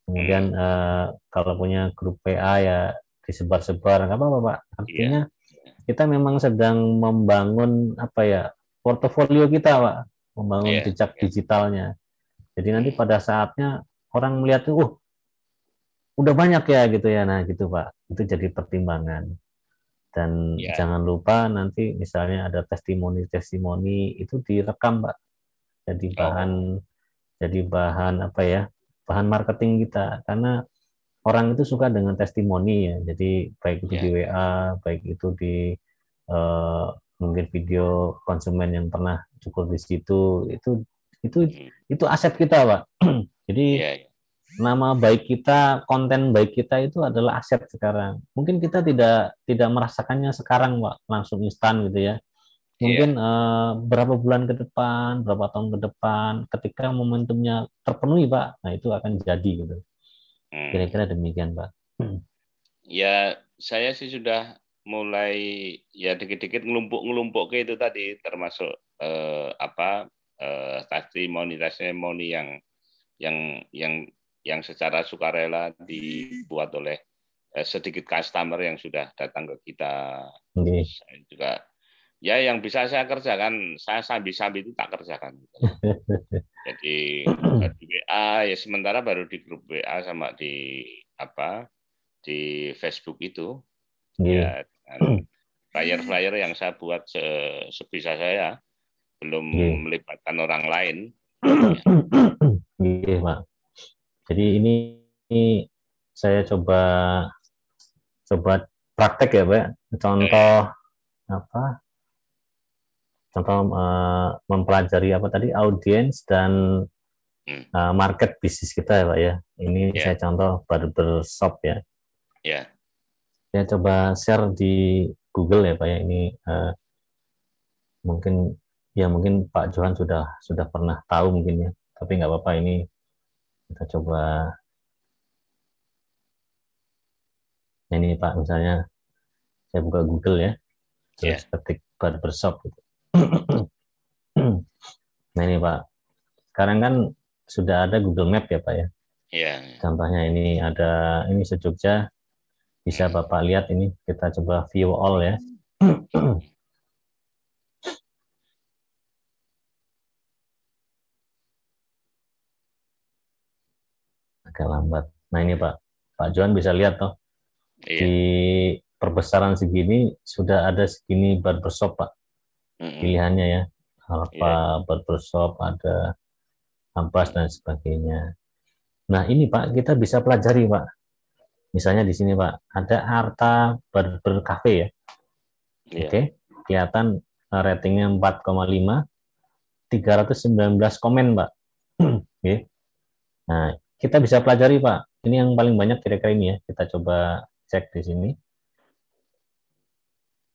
Kemudian hmm. uh, kalau punya grup PA ya disebar-sebar. Enggak apa-apa, Pak. Artinya yeah. kita memang sedang membangun apa ya? portofolio kita, Pak. Membangun yeah. jejak yeah. digitalnya. Jadi nanti hmm. pada saatnya orang melihat tuh, oh, udah banyak ya gitu ya. Nah, gitu, Pak. Itu jadi pertimbangan dan yeah. jangan lupa nanti misalnya ada testimoni-testimoni itu direkam pak jadi bahan oh. jadi bahan apa ya bahan marketing kita karena orang itu suka dengan testimoni ya jadi baik itu yeah. di WA iya. baik itu di uh, mungkin video konsumen yang pernah cukup di situ itu itu hmm. itu aset kita pak jadi yeah. Iya. nama baik kita konten baik kita itu adalah aset sekarang mungkin kita tidak tidak merasakannya sekarang pak langsung instan gitu ya Iya. mungkin yeah. uh, berapa bulan ke depan, berapa tahun ke depan, ketika momentumnya terpenuhi, Pak, nah itu akan jadi gitu. Hmm. Kira-kira demikian, Pak. Hmm. Ya, saya sih sudah mulai ya dikit-dikit ngelumpuk-ngelumpuk ke itu tadi, termasuk eh, apa eh, testimoni testimoni yang yang yang yang secara sukarela dibuat oleh eh, sedikit customer yang sudah datang ke kita. Okay. Saya juga ya yang bisa saya kerjakan saya sambil-sambil itu tak kerjakan jadi di WA ya sementara baru di grup WA sama di apa di Facebook itu yeah. ya flyer-flyer yang saya buat se sebisa saya belum yeah. melibatkan orang lain iya yeah, pak jadi ini, ini saya coba coba praktek ya pak contoh yeah. apa contoh uh, mempelajari apa tadi audiens dan uh, market bisnis kita ya pak ya ini yeah. saya contoh barber shop ya yeah. saya coba share di Google ya pak ya ini uh, mungkin ya mungkin Pak Johan sudah sudah pernah tahu mungkin ya tapi nggak apa-apa ini kita coba ini Pak misalnya saya buka Google ya terus ya. yeah. ketik barbershop gitu nah ini Pak, sekarang kan sudah ada Google Map ya Pak ya. Iya. Contohnya ini ada ini sejogja bisa hmm. Bapak lihat ini kita coba view all ya. Agak lambat. Nah ini Pak, Pak Johan bisa lihat toh iya. di perbesaran segini sudah ada segini barbershop Pak pilihannya ya apa yeah. ada Ampas dan sebagainya. Nah ini Pak kita bisa pelajari Pak. Misalnya di sini Pak ada harta Barber Cafe ya. Yeah. Oke, okay. kelihatan eh, ratingnya 4,5, 319 komen Pak. Oke. Okay. Nah kita bisa pelajari Pak. Ini yang paling banyak kira-kira ini ya. Kita coba cek di sini.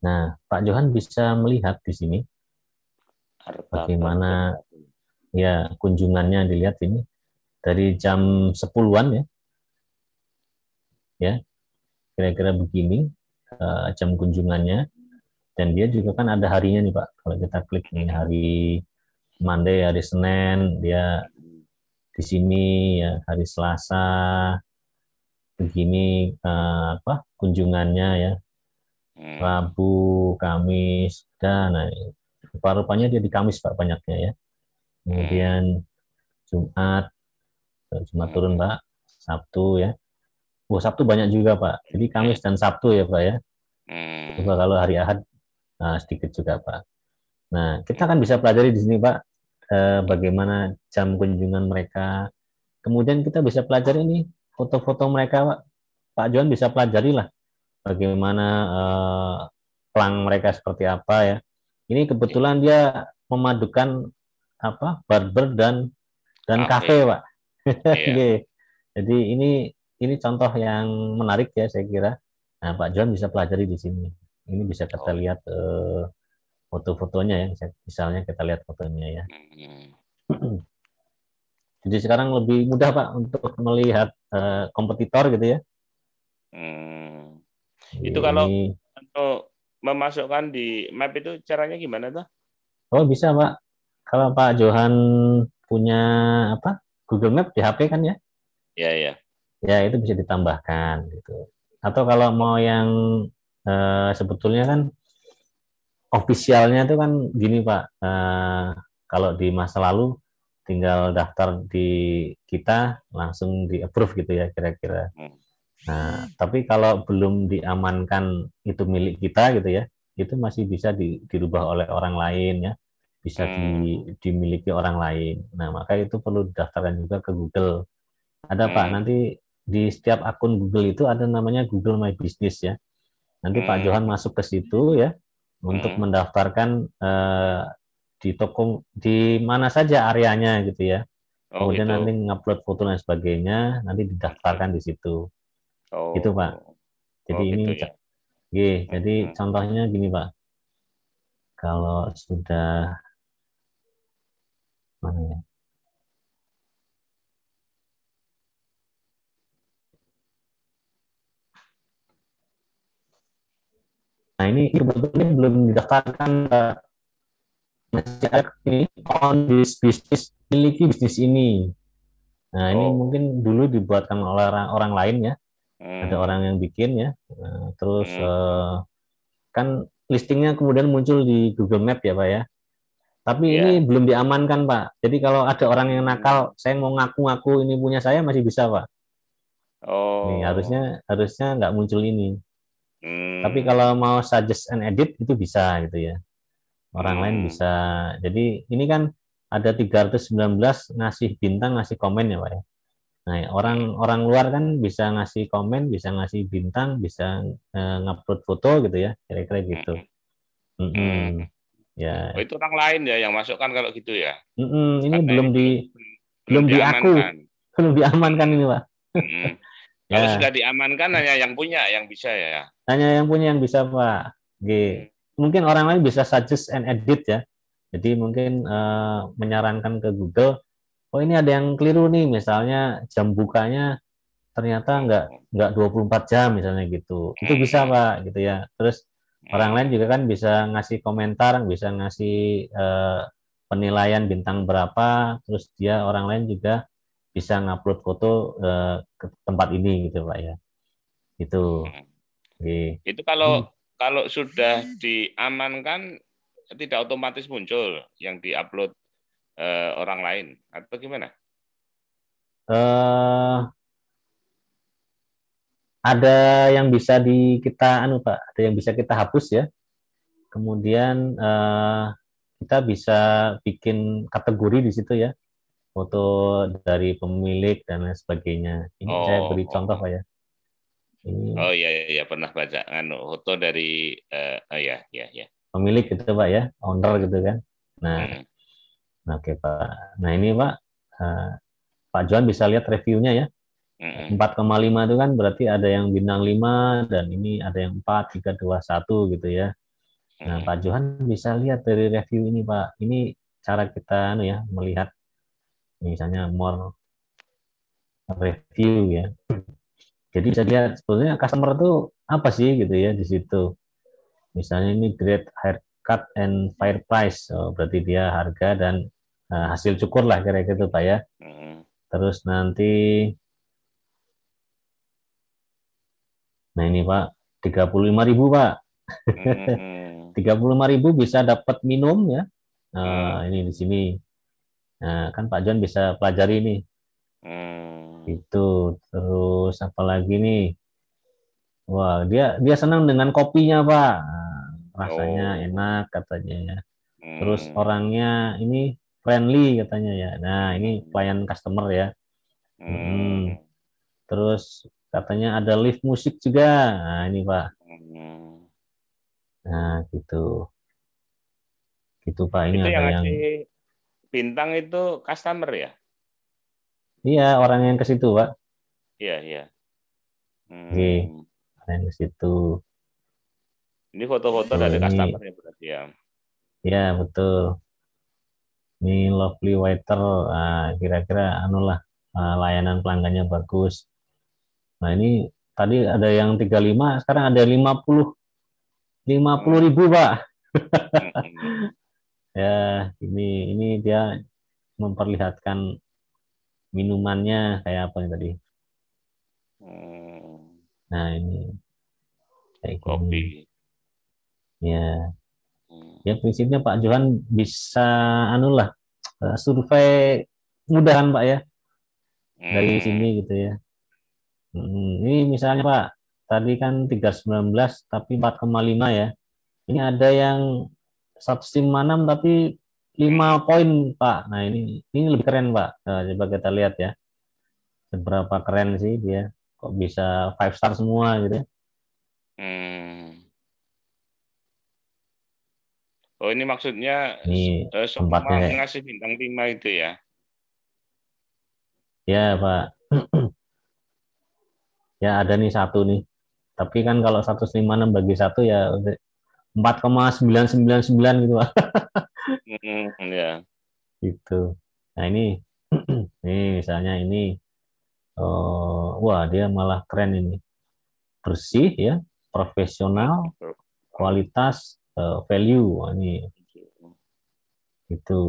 Nah, Pak Johan bisa melihat di sini bagaimana ya kunjungannya dilihat ini dari jam 10-an ya. Ya. Kira-kira begini uh, jam kunjungannya dan dia juga kan ada harinya nih Pak. Kalau kita klik ini hari Monday, hari Senin, dia di sini ya hari Selasa begini uh, apa kunjungannya ya hmm. Rabu, Kamis, dan nah, rupa-rupanya dia di Kamis Pak banyaknya ya. Kemudian Jumat, eh, Jumat turun hmm. Pak, Sabtu ya. Wah oh, Sabtu banyak juga Pak. Jadi Kamis dan Sabtu ya Pak ya. Hmm. Coba kalau hari Ahad nah, sedikit juga Pak. Nah kita akan bisa pelajari di sini Pak eh, bagaimana jam kunjungan mereka. Kemudian kita bisa pelajari ini foto-foto mereka Pak. Pak Johan bisa pelajari lah bagaimana uh, pelang mereka seperti apa ya. Ini kebetulan dia memadukan apa barber dan dan ah, kafe, pak. Yeah. Iya. Jadi ini ini contoh yang menarik ya saya kira. Nah, Pak John bisa pelajari di sini. Ini bisa kita oh. lihat uh, foto-fotonya ya, misalnya kita lihat fotonya ya. Hmm. Jadi sekarang lebih mudah Pak untuk melihat uh, kompetitor gitu ya. Hmm Iya, itu kalau untuk memasukkan di map itu caranya gimana tuh? Oh bisa Pak. Kalau Pak Johan punya apa Google Map di HP kan ya? Ya ya. Ya itu bisa ditambahkan gitu. Atau kalau mau yang uh, sebetulnya kan ofisialnya itu kan gini Pak. Eh, kalau di masa lalu tinggal daftar di kita langsung di approve gitu ya kira-kira. Hmm. Nah, tapi kalau belum diamankan itu milik kita gitu ya, itu masih bisa di, dirubah oleh orang lain ya, bisa di, hmm. dimiliki orang lain. Nah, maka itu perlu didaftarkan juga ke Google. Ada hmm. Pak, nanti di setiap akun Google itu ada namanya Google My Business ya. Nanti Pak hmm. Johan masuk ke situ ya untuk hmm. mendaftarkan eh, di toko di mana saja areanya gitu ya. Oh, Kemudian gitu. nanti ngupload foto dan sebagainya, nanti didaftarkan di situ. Oh. Gitu Pak. Jadi oh, ini gitu, ya? Oke, hmm. jadi contohnya gini Pak. Kalau sudah mana ya? Nah ini sebetulnya belum didaftarkan masih ada ini on this bisnis miliki bisnis ini. Nah ini oh. mungkin dulu dibuatkan oleh orang, orang lain ya hmm. ada orang yang bikin ya nah, terus hmm. Eh, kan listingnya kemudian muncul di Google Map ya pak ya tapi yeah. ini ya. belum diamankan pak jadi kalau ada orang yang hmm. nakal saya mau ngaku-ngaku ini punya saya masih bisa pak oh Nih, harusnya harusnya nggak muncul ini hmm. tapi kalau mau suggest and edit itu bisa gitu ya orang hmm. lain bisa jadi ini kan ada 319 ngasih bintang ngasih komen ya pak ya Nah, orang orang luar kan bisa ngasih komen, bisa ngasih bintang, bisa uh, ngupload foto gitu ya, kira-kira gitu. Mm -hmm. Mm -hmm. Ya. Oh, itu orang lain ya yang masukkan kalau gitu ya. Mm -hmm. Ini belum di belum di aku, belum diamankan ini pak. Mm -hmm. ya. Kalau sudah diamankan hanya yang punya yang bisa ya. Hanya yang punya yang bisa pak. G. Hmm. Mungkin orang lain bisa suggest and edit ya. Jadi mungkin uh, menyarankan ke Google oh ini ada yang keliru nih misalnya jam bukanya ternyata nggak nggak 24 jam misalnya gitu itu hmm. bisa pak gitu ya terus orang lain juga kan bisa ngasih komentar bisa ngasih eh, penilaian bintang berapa terus dia orang lain juga bisa ngupload foto eh, ke tempat ini gitu pak ya itu okay. itu kalau hmm. kalau sudah diamankan tidak otomatis muncul yang diupload uh, orang lain atau gimana? Uh, ada yang bisa di kita anu Pak, ada yang bisa kita hapus ya. Kemudian uh, kita bisa bikin kategori di situ ya. Foto dari pemilik dan lain sebagainya. Ini oh, saya beri oh, contoh oh. Pak ya. Ini. Oh iya, iya iya pernah baca anu foto dari uh, oh ya ya ya. Pemilik gitu Pak ya, owner hmm. gitu kan. Nah, hmm Oke Pak. Nah ini Pak, uh, Pak Johan bisa lihat reviewnya ya. 4,5 itu kan berarti ada yang bintang 5 dan ini ada yang 4, 3, 2, 1 gitu ya. Nah Pak Johan bisa lihat dari review ini Pak. Ini cara kita anu ya melihat misalnya more review ya. Jadi bisa lihat sebetulnya customer itu apa sih gitu ya di situ. Misalnya ini grade haircut and fire price, oh, berarti dia harga dan nah, hasil cukur lah kira-kira itu Pak ya. Hmm. Terus nanti Nah ini Pak, tiga puluh lima ribu Pak. Hmm. tiga puluh lima ribu bisa dapat minum ya. Nah, hmm. ini di sini. Nah, kan Pak John bisa pelajari ini. Itu terus apa lagi nih? Wah, dia dia senang dengan kopinya, Pak. Nah, rasanya oh. enak katanya ya. Terus orangnya ini friendly katanya ya. Nah, ini pelayan customer ya. Hmm. hmm. Terus katanya ada live musik juga. Nah, ini Pak. Hmm. Nah, gitu. Gitu Pak, ini itu yang, yang bintang itu customer ya? Iya, orang yang ke situ, Pak. Iya, iya. Hmm. Oke, iya, orang yang ke situ. Ini foto-foto dari customer ya berarti ya. Iya, betul ini lovely waiter ah, kira-kira uh, anulah uh, ah, layanan pelanggannya bagus nah ini tadi ada yang 35 sekarang ada 50 50 ribu pak mm-hmm. ya ini ini dia memperlihatkan minumannya kayak apa nih tadi hmm. nah ini kayak kopi ya Ya prinsipnya Pak Johan bisa anulah eh, survei mudahan Pak ya dari hmm. sini gitu ya. Hmm, ini misalnya Pak tadi kan 319 tapi 4,5 ya. Ini ada yang substim manam tapi 5 poin Pak. Nah ini ini lebih keren Pak. Nah, coba kita lihat ya. Seberapa keren sih dia. Kok bisa five star semua gitu ya. Hmm. Oh ini maksudnya ini uh, eh, tempatnya ngasih bintang lima itu ya? Ya Pak. ya ada nih satu nih. Tapi kan kalau satu 156 bagi satu ya empat koma sembilan gitu Pak. gitu ya. Gitu. Nah ini, ini misalnya ini, uh, wah dia malah keren ini. Bersih ya, profesional, kualitas, uh, value ini itu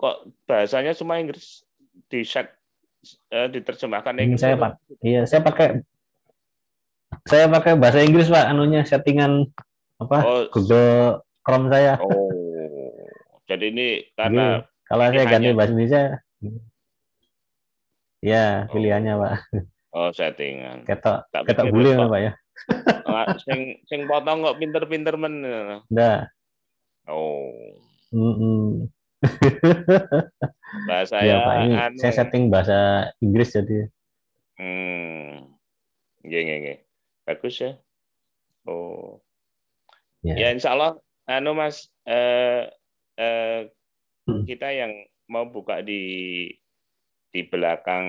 kok bahasanya cuma Inggris di set eh, diterjemahkan hmm, Inggris saya pak iya saya pakai saya pakai bahasa Inggris pak anunya settingan apa oh, Google Chrome saya oh jadi ini karena jadi, kalau saya ganti bahasa Indonesia ya pilihannya oh. pak oh settingan ketok ketok bule pak ya sing sing potong kok pinter-pinter men. Ya. Nah. Oh. Mm -mm. bahasa ya, ya ini anu. saya ya. setting bahasa Inggris jadi. Hmm. Nggih, nggih, Bagus ya. Oh. Ya, ya insya Allah anu Mas eh, eh, hmm. kita yang mau buka di di belakang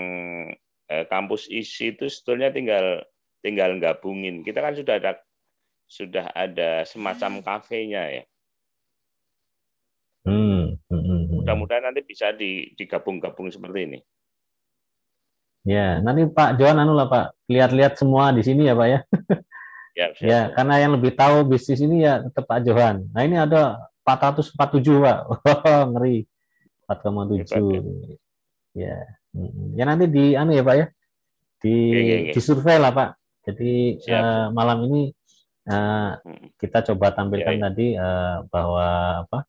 eh, kampus isi itu sebetulnya tinggal tinggal gabungin. Kita kan sudah ada sudah ada semacam hmm. kafenya ya. Hmm, hmm, Mudah-mudahan nanti bisa digabung-gabung seperti ini. Ya, nanti Pak Johan anu lah Pak, lihat-lihat semua di sini ya Pak ya. Ya, ya karena yang lebih tahu bisnis ini ya tetap Pak Johan. Nah ini ada 447 Pak, ngeri. 4,7. Ya. Ya, ya nanti di anu ya Pak ya, di, ya, ya, ya. di survei lah Pak. Jadi Uh, malam ini uh, kita coba tampilkan ya, ya. tadi uh, bahwa apa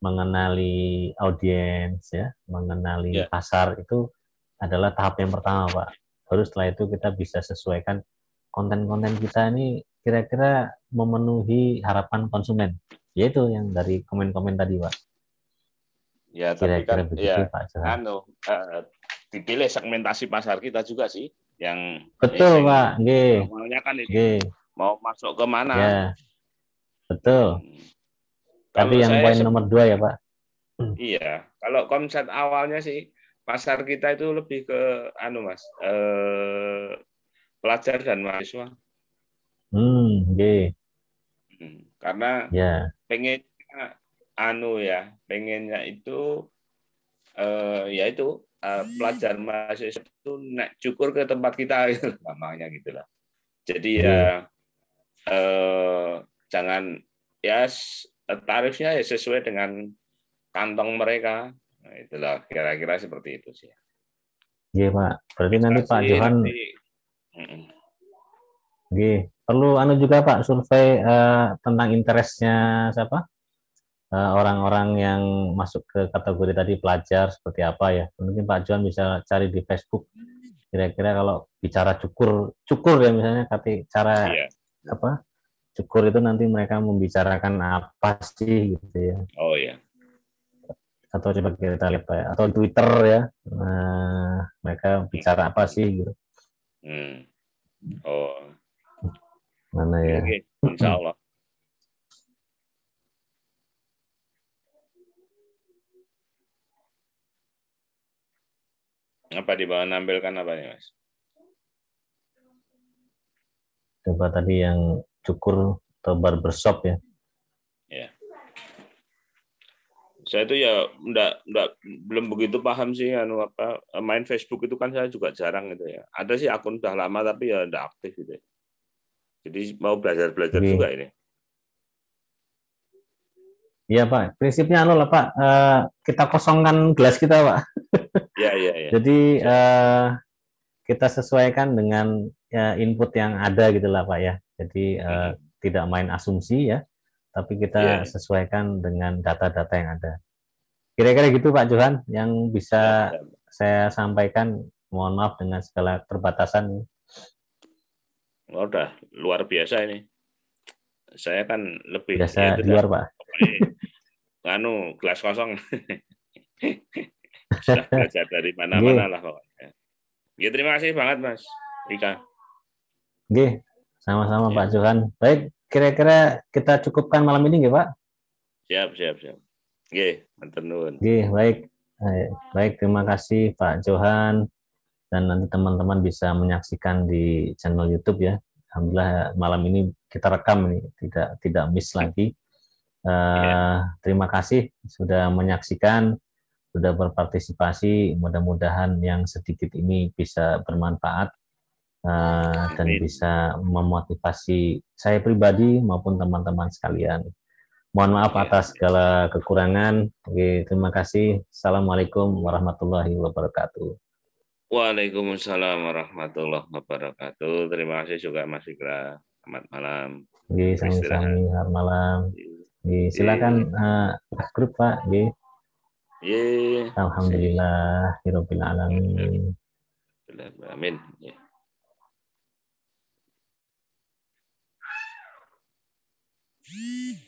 mengenali audiens ya, mengenali ya. pasar itu adalah tahap yang pertama, Pak. Baru setelah itu kita bisa sesuaikan konten-konten kita ini kira-kira memenuhi harapan konsumen, yaitu yang dari komen-komen tadi, Pak. Ya, kira kira-kira kan, begitu, ya, Pak. Anu, uh, dipilih segmentasi pasar kita juga sih yang betul eh, pak G. maunya kan itu G. mau masuk ke mana ya. betul hmm. tapi yang poin nomor dua ya pak iya kalau konsep awalnya sih pasar kita itu lebih ke anu mas eh, pelajar dan mahasiswa hmm G. Hmm. karena ya. pengen anu ya pengennya itu eh, ya itu Eh, pelajar mahasiswa itu naik cukur ke tempat kita namanya gitu, gitulah. jadi ya iya. eh, jangan ya tarifnya ya sesuai dengan kantong mereka nah, itulah kira-kira seperti itu sih Iya Pak, berarti nanti Pak Johan Oke, perlu anu juga Pak survei uh, tentang interestnya siapa? Eh, orang-orang yang masuk ke kategori tadi pelajar seperti apa ya. Mungkin Pak Juan bisa cari di Facebook. Kira-kira kalau bicara cukur, cukur ya misalnya tapi cara yeah. apa? Cukur itu nanti mereka membicarakan apa sih gitu ya. Oh ya. Yeah. Atau coba kita lihat ya. Atau Twitter ya. Nah, mereka bicara apa sih gitu. Hmm. Oh. Mana ya? okay. insya Allah. Apa di bawah nampilkan apa nih, Mas? Coba tadi yang cukur atau barbershop ya. Ya. Saya itu ya enggak, enggak, belum begitu paham sih anu apa main Facebook itu kan saya juga jarang gitu ya. Ada sih akun udah lama tapi ya enggak aktif gitu. Ya. Jadi mau belajar-belajar iya. juga ini. Iya Pak, prinsipnya anu lah Pak, eh, kita kosongkan gelas kita Pak. Iya, iya, iya. Jadi uh, kita sesuaikan dengan ya, input yang ada gitu lah Pak ya. Jadi uh, tidak main asumsi ya, tapi kita ya. sesuaikan dengan data-data yang ada. Kira-kira gitu Pak Johan yang bisa ya, ya. saya sampaikan. Mohon maaf dengan segala terbatasan. Oh, udah luar biasa ini. Saya kan lebih biasa ya, luar Pak. Anu gelas kosong. Sudah belajar dari mana-mana lah pokoknya. Ya, terima kasih banget Mas Ika. Oke, sama-sama ya. Pak iya. Johan. Baik, kira-kira kita cukupkan malam ini nggih Pak? Siap, siap, siap. Oke, matur nuwun. baik. Eh, baik, terima kasih Pak Johan dan nanti teman-teman bisa menyaksikan di channel YouTube ya. Alhamdulillah malam ini kita rekam nih. tidak tidak miss lagi. Uh, Terima kasih sudah menyaksikan sudah berpartisipasi. Mudah-mudahan yang sedikit ini bisa bermanfaat uh, dan bisa memotivasi saya pribadi maupun teman-teman sekalian. Mohon maaf iya. atas segala kekurangan. Oke, terima kasih. Assalamualaikum warahmatullahi wabarakatuh. Waalaikumsalam warahmatullahi wabarakatuh. Terima kasih juga Mas Ikra. Selamat malam. Oke, selamat malam. Iya. Oke, silakan uh, grup Pak. Oke. Yeah. Alhamdulillah, Hirobil ya Alamin. Amin. Yeah.